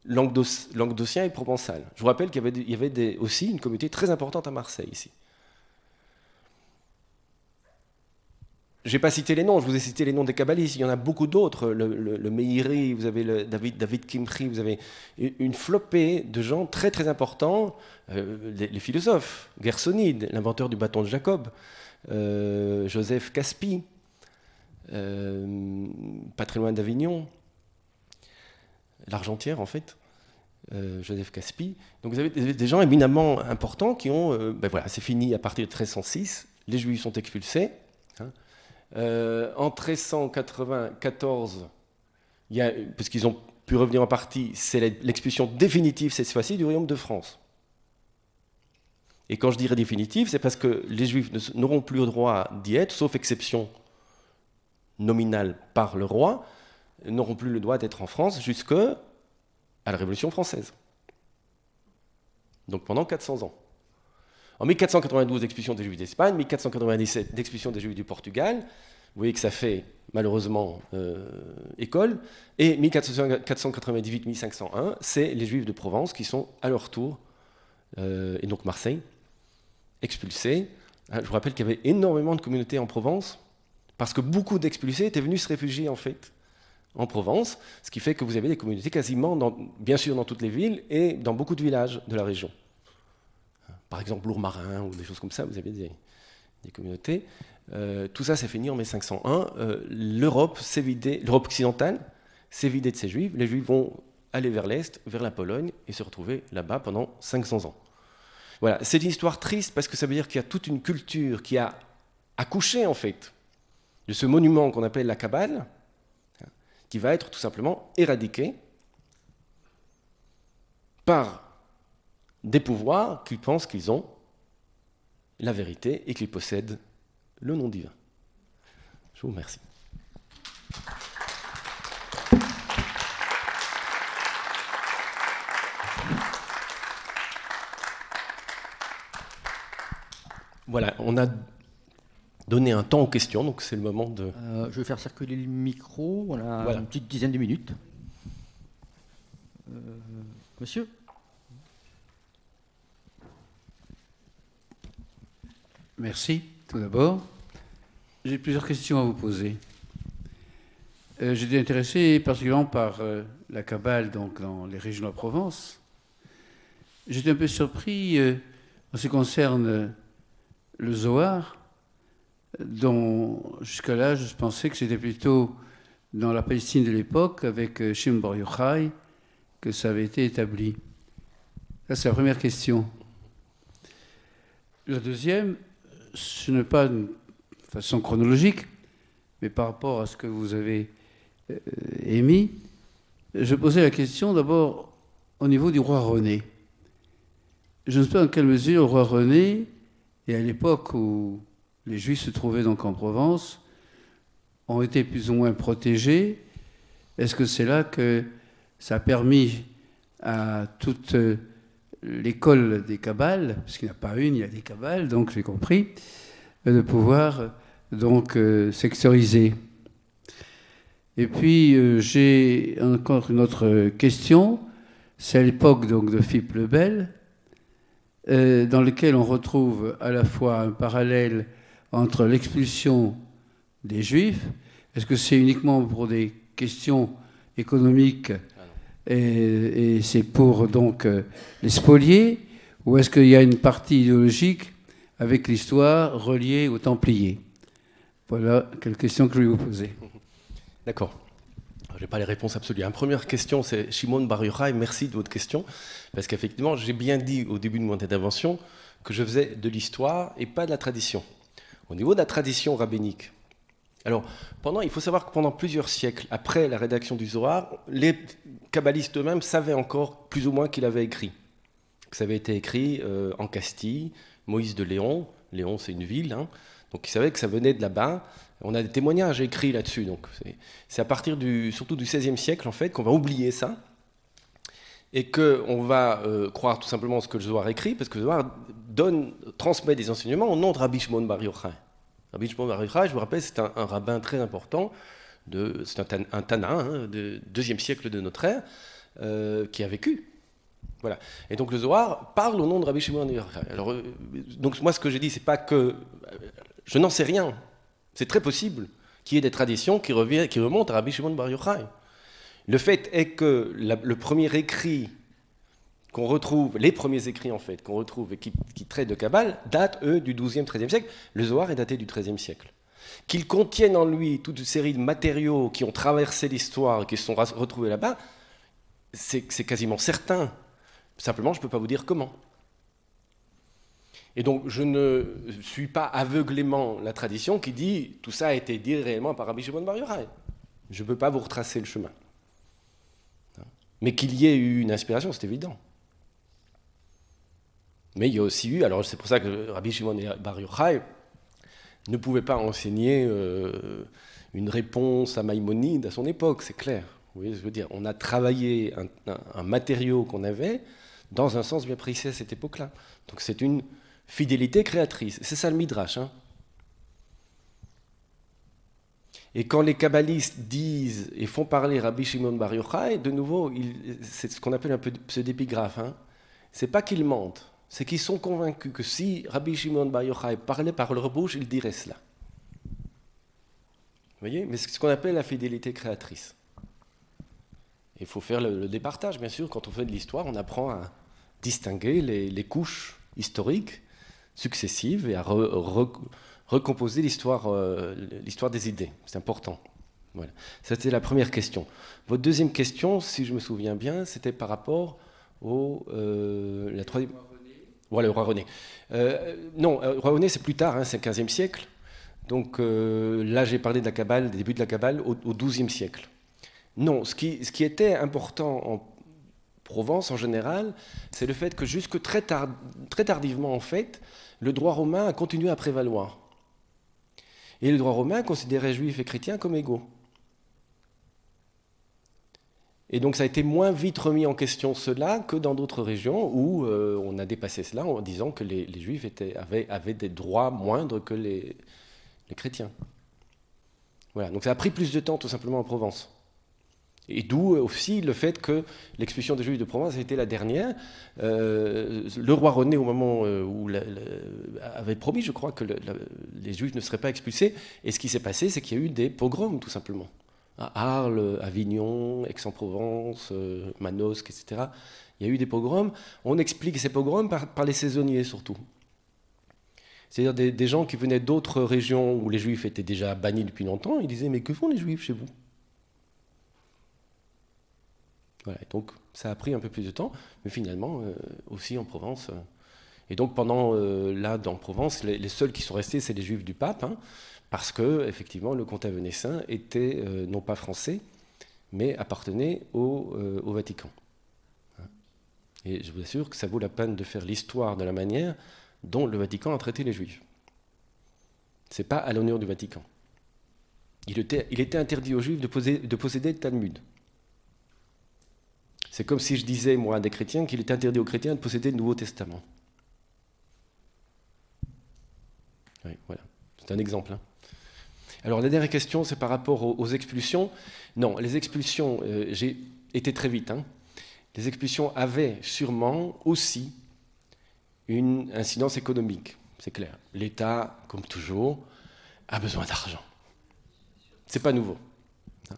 languedocien et provençal. Je vous rappelle qu'il y avait, aussi une communauté très importante à Marseille ici. Je n'ai pas cité les noms, je vous ai cité les noms des kabbalistes, il y en a beaucoup d'autres. Le, le, vous avez David, David Kimri, vous avez une flopée de gens très très importants, euh, les, philosophes, Gersonide, l'inventeur du bâton de Jacob, euh, Joseph Caspi, euh, Patrimoine d'Avignon, l'argentière en fait, euh, Joseph Caspi. Donc vous avez des, gens éminemment importants qui ont, euh, ben voilà, c'est fini à partir de 1306, les Juifs sont expulsés. Hein. Euh, en 1394, puisqu'ils ont pu revenir en partie, c'est l'expulsion définitive cette fois-ci du royaume de France. Et quand je dirais définitive, c'est parce que les Juifs n'auront plus le droit d'y être, sauf exception nominale par le roi, n'auront plus le droit d'être en France jusque à la Révolution française. Donc pendant 400 ans. En 1492, expulsion des Juifs d'Espagne, 1497, d'expulsion des Juifs du Portugal. Vous voyez que ça fait malheureusement euh, école. Et 1498-1501, c'est les Juifs de Provence qui sont à leur tour, euh, et donc Marseille, expulsés. Ah, je vous rappelle qu'il y avait énormément de communautés en Provence, parce que beaucoup d'expulsés étaient venus se réfugier en fait en Provence, ce qui fait que vous avez des communautés quasiment, dans, bien sûr, dans toutes les villes et dans beaucoup de villages de la région. Par exemple, Lourmarin ou des choses comme ça, vous avez des, communautés. Euh, tout ça s'est fini en mai euh, L'Europe s'est vidée, l'Europe occidentale s'est vidée de ses juifs. Les juifs vont aller vers l'Est, vers la Pologne, et se retrouver là-bas pendant 500 ans. Voilà, c'est une histoire triste parce que ça veut dire qu'il y a toute une culture qui a accouché, en fait, de ce monument qu'on appelle la Kabbale, qui va être tout simplement éradiquée par des pouvoirs qui pensent qu'ils ont la vérité et qu'ils possèdent le nom divin. Je vous remercie. Voilà, on a donner un temps aux questions. Donc c'est le moment de. Euh, je vais faire circuler le micro. On a une petite dizaine de minutes. Euh, monsieur Merci, tout d'abord. J'ai plusieurs questions à vous poser. Euh, j'étais intéressé particulièrement par la cabale donc, dans les régions de la Provence. J'étais un peu surpris en ce qui concerne le Zohar dont jusque-là je pensais que c'était plutôt dans la Palestine de l'époque avec euh, Shimon Yochai que ça avait été établi. Ça, c'est la première question. La deuxième, ce n'est pas de façon chronologique, mais par rapport à ce que vous avez euh, émis, je posais la question d'abord au niveau du roi René. Je ne sais pas quelle mesure le roi René, et à l'époque où les Juifs se trouvaient donc en Provence, ont été plus ou moins protégés. Est-ce que c'est là que ça a permis à toute euh, l'école des cabales, parce qu'il n'y a pas une, il y a des cabales, donc j'ai compris, euh, de pouvoir donc euh, sectoriser Et puis j'ai encore une autre question, c'est l'époque donc de Philippe le Bel, dans lequel on retrouve à la fois un parallèle entre l'expulsion des Juifs Est-ce que c'est uniquement pour des questions économiques ah et, c'est pour donc euh, les spolier Ou est-ce qu'il y a une partie idéologique avec l'histoire reliée aux Templiers Voilà quelques questions que je vais vous poser. D'accord. Je n'ai pas les réponses absolues. La première question, c'est Shimon Bar merci de votre question, parce qu'effectivement, j'ai bien dit au début de mon intervention que je faisais de l'histoire et pas de la tradition au niveau de la tradition rabbinique. Alors, pendant, il faut savoir que pendant plusieurs siècles, après la rédaction du Zohar, les kabbalistes eux-mêmes savaient encore plus ou moins qu'il avait écrit. Ça avait été écrit euh, en Castille, Moïse de Léon. Léon, c'est une ville. Hein. donc, ils savaient que ça venait de là-bas. On a des témoignages écrits là-dessus. Donc, c'est à partir du, surtout du XVIe siècle, en fait, qu'on va oublier ça et qu'on va euh, croire tout simplement ce que le Zohar écrit, parce que le Zohar donne, transmet des enseignements au nom de Rabbi Shimon Bar Yochai. Rabbi Shimon Bar Yochai, je vous rappelle, c'est un, rabbin très important, c'est un, un, Tana, hein, du deuxième siècle de notre ère, euh, qui a vécu. Voilà. Et donc le Zohar parle au nom de Rabbi Shimon Bar Yochai. Alors, euh, donc moi, ce que j'ai dit, c'est pas que... je n'en sais rien. C'est très possible qu'il y ait des traditions qui, reviennent, qui remontent à Rabbi Shimon Bar Yochai. Le fait est que le premier écrit qu'on retrouve, les premiers écrits en fait, qu'on retrouve et qui, traitent de cabale datent eux du 12e, 13 siècle. Le Zohar est daté du 13e siècle. Qu'il contienne en lui toute une série de matériaux qui ont traversé l'histoire et qui se sont retrouvés là-bas, c'est quasiment certain. Simplement, je ne peux pas vous dire comment. Et donc, je ne suis pas aveuglément la tradition qui dit tout ça a été dit réellement par Rabbi Shimon Bar Je ne peux pas vous retracer le chemin. Mais qu'il y ait eu une inspiration, c'est évident. Mais il y a aussi eu, alors c'est pour ça que Rabbi Shimon Bar Yochai ne pouvait pas enseigner euh, une réponse à Maïmonide à son époque, c'est clair. Vous voyez je veux dire On a travaillé un, matériau qu'on avait dans un sens bien précis à cette époque-là. Donc c'est une fidélité créatrice. C'est ça le Midrash. Hein. Et quand les kabbalistes disent et font parler Rabbi Shimon Bar Yochai, de nouveau, c'est ce qu'on appelle un peu pseudépigraphe. Ce hein. C'est pas qu'ils mentent, c'est qu'ils sont convaincus que si Rabbi Shimon Bar Yochai parlait par leur bouche, ils diraient cela. Vous voyez Mais c'est ce qu'on appelle la fidélité créatrice. Il faut faire le, départage, bien sûr. Quand on fait de l'histoire, on apprend à distinguer les, couches historiques successives et à recomposer euh, l'histoire des idées. C'est important. Voilà. C'était la première question. Votre deuxième question, si je me souviens bien, c'était par rapport au euh, la troisième. Voilà, le roi René. Euh, non, euh, le roi René, c'est plus tard, hein, c'est le 15e siècle. Donc là, j'ai parlé de la Kabbale, des débuts de la Kabbale au, au 12e siècle. Non, ce qui, ce qui, était important en Provence en général, c'est le fait que jusque très, tard, très tardivement, en fait, le droit romain a continué à prévaloir. Et le droit romain considérait juifs et chrétiens comme égaux. Et donc ça a été moins vite remis en question cela que dans d'autres régions où euh, on a dépassé cela en disant que les, juifs avaient, des droits moindres que les, les chrétiens. Voilà, donc ça a pris plus de temps tout simplement en Provence. Et d'où euh, aussi le fait que l'expulsion des Juifs de Provence a été la dernière. Euh, le roi René, au moment euh, où avait promis, je crois, que les Juifs ne seraient pas expulsés. Et ce qui s'est passé, c'est qu'il y a eu des pogroms, tout simplement. À Arles, Avignon, Aix-en-Provence, Manosque, etc. Il y a eu des pogroms. On explique ces pogroms par, les saisonniers, surtout. C'est-à-dire des, des gens qui venaient d'autres régions où les Juifs étaient déjà bannis depuis longtemps. Ils disaient, mais que font les Juifs chez vous donc ça a pris un peu plus de temps, mais finalement euh, aussi en Provence. Euh, et donc pendant euh, là, dans Provence, les, seuls qui sont restés, c'est les Juifs du Pape, hein, parce que effectivement le comte Venessin était non pas français, mais appartenait au, au, Vatican. Hein. Et je vous assure que ça vaut la peine de faire l'histoire de la manière dont le Vatican a traité les Juifs. Ce n'est pas à l'honneur du Vatican. Il était, interdit aux Juifs de, poser, de posséder Talmud. C'est comme si je disais, moi, à des chrétiens, qu'il est interdit aux chrétiens de posséder le Nouveau Testament. Oui, voilà. C'est un exemple. Hein. Alors la dernière question, c'est par rapport aux, expulsions. Non, les expulsions, euh, j'ai été très vite. Hein. Les expulsions avaient sûrement aussi une incidence économique, c'est clair. L'État, comme toujours, a besoin d'argent. C'est pas nouveau. Hein.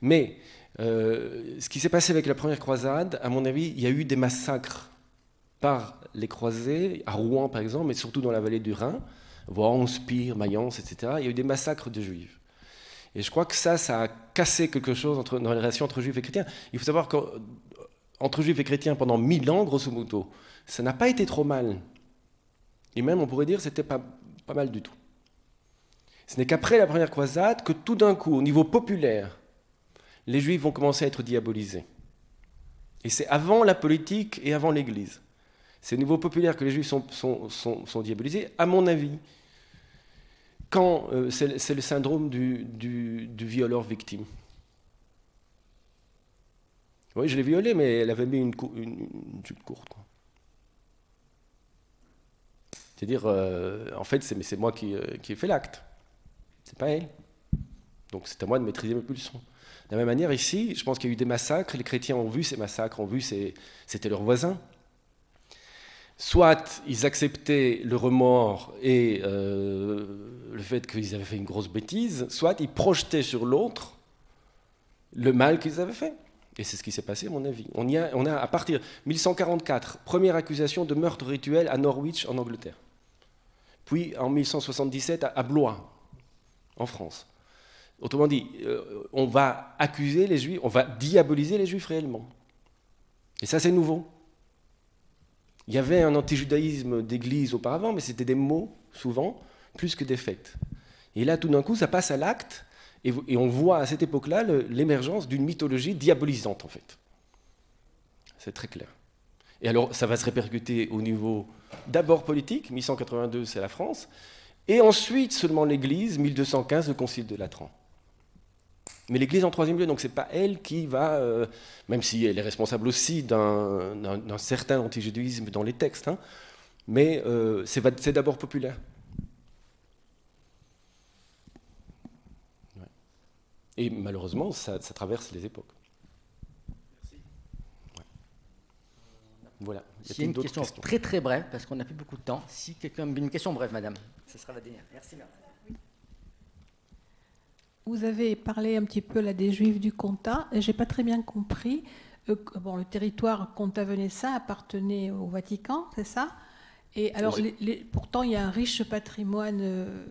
Mais euh, ce qui s'est passé avec la première croisade, à mon avis, il y a eu des massacres par les croisés, à Rouen par exemple, mais surtout dans la vallée du Rhin, en Spire, Mayence, etc. Il y a eu des massacres de juifs. Et je crois que ça, ça a cassé quelque chose entre, dans les relations entre juifs et chrétiens. Il faut savoir qu'entre euh, juifs et chrétiens, pendant mille ans, grosso modo, ça n'a pas été trop mal. Et même, on pourrait dire, c'était pas, pas mal du tout. Ce n'est qu'après la première croisade que tout d'un coup, au niveau populaire, les juifs vont commencer à être diabolisés. Et c'est avant la politique et avant l'Église. C'est au niveau populaire que les juifs sont, diabolisés, à mon avis, quand euh, c'est le syndrome du, violeur victime. Oui, je l'ai violée, mais elle avait mis une, courte. C'est-à-dire, euh, en fait, c'est moi qui, euh, qui ai fait l'acte. C'est pas elle. Donc c'est à moi de maîtriser mes pulsions. De la même manière, ici, je pense qu'il y a eu des massacres, les chrétiens ont vu ces massacres, ont vu que c'était leurs voisins. Soit ils acceptaient le remords et euh, le fait qu'ils avaient fait une grosse bêtise, soit ils projetaient sur l'autre le mal qu'ils avaient fait. Et c'est ce qui s'est passé, à mon avis. On, a, à partir de 1144, première accusation de meurtre rituel à Norwich, en Angleterre. Puis en 1177, à Blois, en France. Autrement dit, euh, on va accuser les juifs, on va diaboliser les juifs réellement. Et ça, c'est nouveau. Il y avait un antijudaïsme d'église auparavant, mais c'était des mots, souvent, plus que des faits. Et là, tout d'un coup, ça passe à l'acte, et, et, on voit à cette époque-là l'émergence d'une mythologie diabolisante, en fait. C'est très clair. Et alors, ça va se répercuter au niveau d'abord politique, 1182, c'est la France, et ensuite seulement l'Église, 1215, le Concile de Latran. Mais l'Église en troisième lieu, donc c'est pas elle qui va, euh, même si elle est responsable aussi d'un certain antigéduisme dans les textes, hein, mais euh, c'est d'abord populaire. Et malheureusement, ça, traverse les époques. Merci. Voilà. Euh, il y a une question très très brève, parce qu'on n'a plus beaucoup de temps. Si quelqu'un une question brève, madame, ce sera la dernière. Merci, madame. Vous avez parlé un petit peu des Juifs du Comtat. J'ai pas très bien compris. Euh, bon, le territoire Comtat-Venessa appartenait au Vatican, c'est ça Et alors, pourtant, il y a un riche patrimoine euh,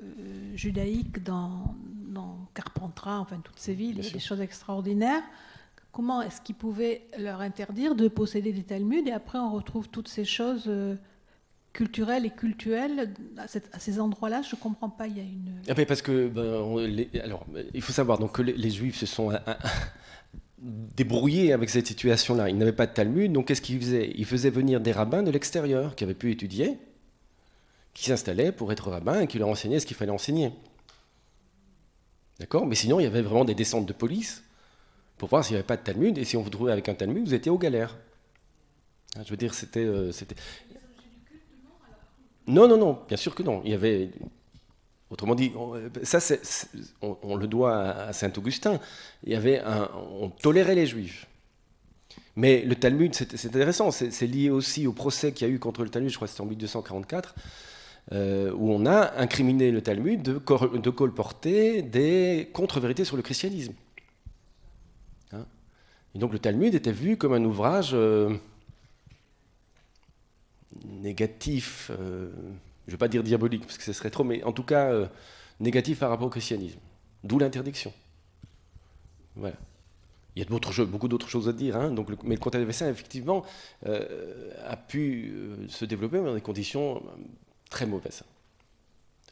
judaïque dans, Carpentras, enfin toutes ces villes, des choses extraordinaires. Comment est-ce qu'ils pouvaient leur interdire de posséder des Talmuds Et après, on retrouve toutes ces choses. Euh, culturel et cultuel, à, ces endroits-là Je ne comprends pas. Il y a une. Ah, parce que ben, alors il faut savoir donc que les, Juifs se sont euh, euh, débrouillés avec cette situation-là. Ils n'avaient pas de Talmud, donc qu'est-ce qu'ils faisaient Ils faisaient venir des rabbins de l'extérieur qui avaient pu étudier, qui s'installaient pour être rabbins et qui leur enseignaient ce qu'il fallait enseigner. D'accord Mais sinon, il y avait vraiment des descentes de police pour voir s'il n'y avait pas de Talmud et si on vous trouvait avec un Talmud, vous étiez aux galères. Ah, je veux dire, c'était. Euh, non, non, non, bien sûr que non. Il y avait Autrement dit, ça, c'est on, le doit à Saint-Augustin. Il y avait on tolérait les Juifs. Mais le Talmud, c'est intéressant, c'est lié aussi au procès qu'il y a eu contre le Talmud, je crois que c'était en 1244, euh, où on a incriminé le Talmud de, colporter des contre-vérités sur le christianisme. Hein. Et donc le Talmud était vu comme un ouvrage euh, négatif, euh, je ne vais pas dire diabolique parce que ce serait trop, mais en tout cas euh, négatif par rapport au christianisme. D'où l'interdiction. Voilà. Il y a beaucoup d'autres choses à dire, hein. donc le, mais le contact effectivement, euh, a pu se développer dans des conditions très mauvaises.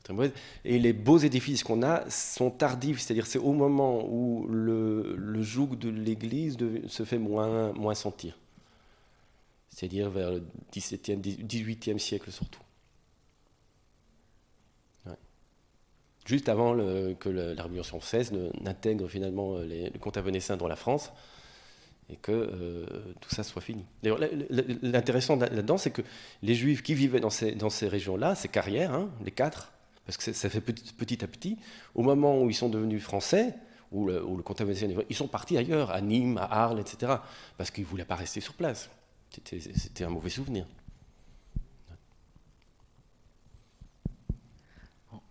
Très mauvaises. Et les beaux édifices qu'on a sont tardifs, c'est-à-dire c'est au moment où le, joug de l'Église se fait moins, moins sentir c'est-à-dire vers le 17e, 18e siècle surtout. Juste avant que la Révolution française n'intègre finalement euh, le comte dans la France et que euh, tout ça soit fini. D'ailleurs, l'intéressant là-dedans, c'est que les Juifs qui vivaient dans ces, régions-là, ces carrières, hein, les quatre, parce que ça fait petit, à petit, au moment où ils sont devenus français, où le, est venu, ils sont partis ailleurs, à Nîmes, à Arles, etc., parce qu'ils ne voulaient pas rester sur place. C'était un mauvais souvenir.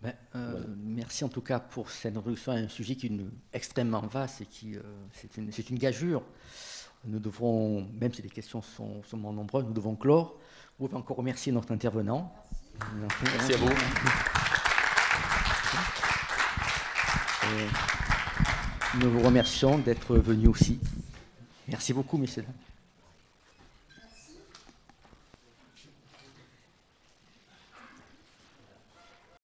Ben, euh, merci en tout cas pour cette introduction à un sujet qui est extrêmement vaste et qui euh, c'est une, gageure. Nous devrons, même si les questions sont, moins nombreuses, nous devons clore. Vous pouvez encore remercier notre intervenant. Merci, à vous. nous vous remercions d'être venus aussi. Merci beaucoup, messieurs.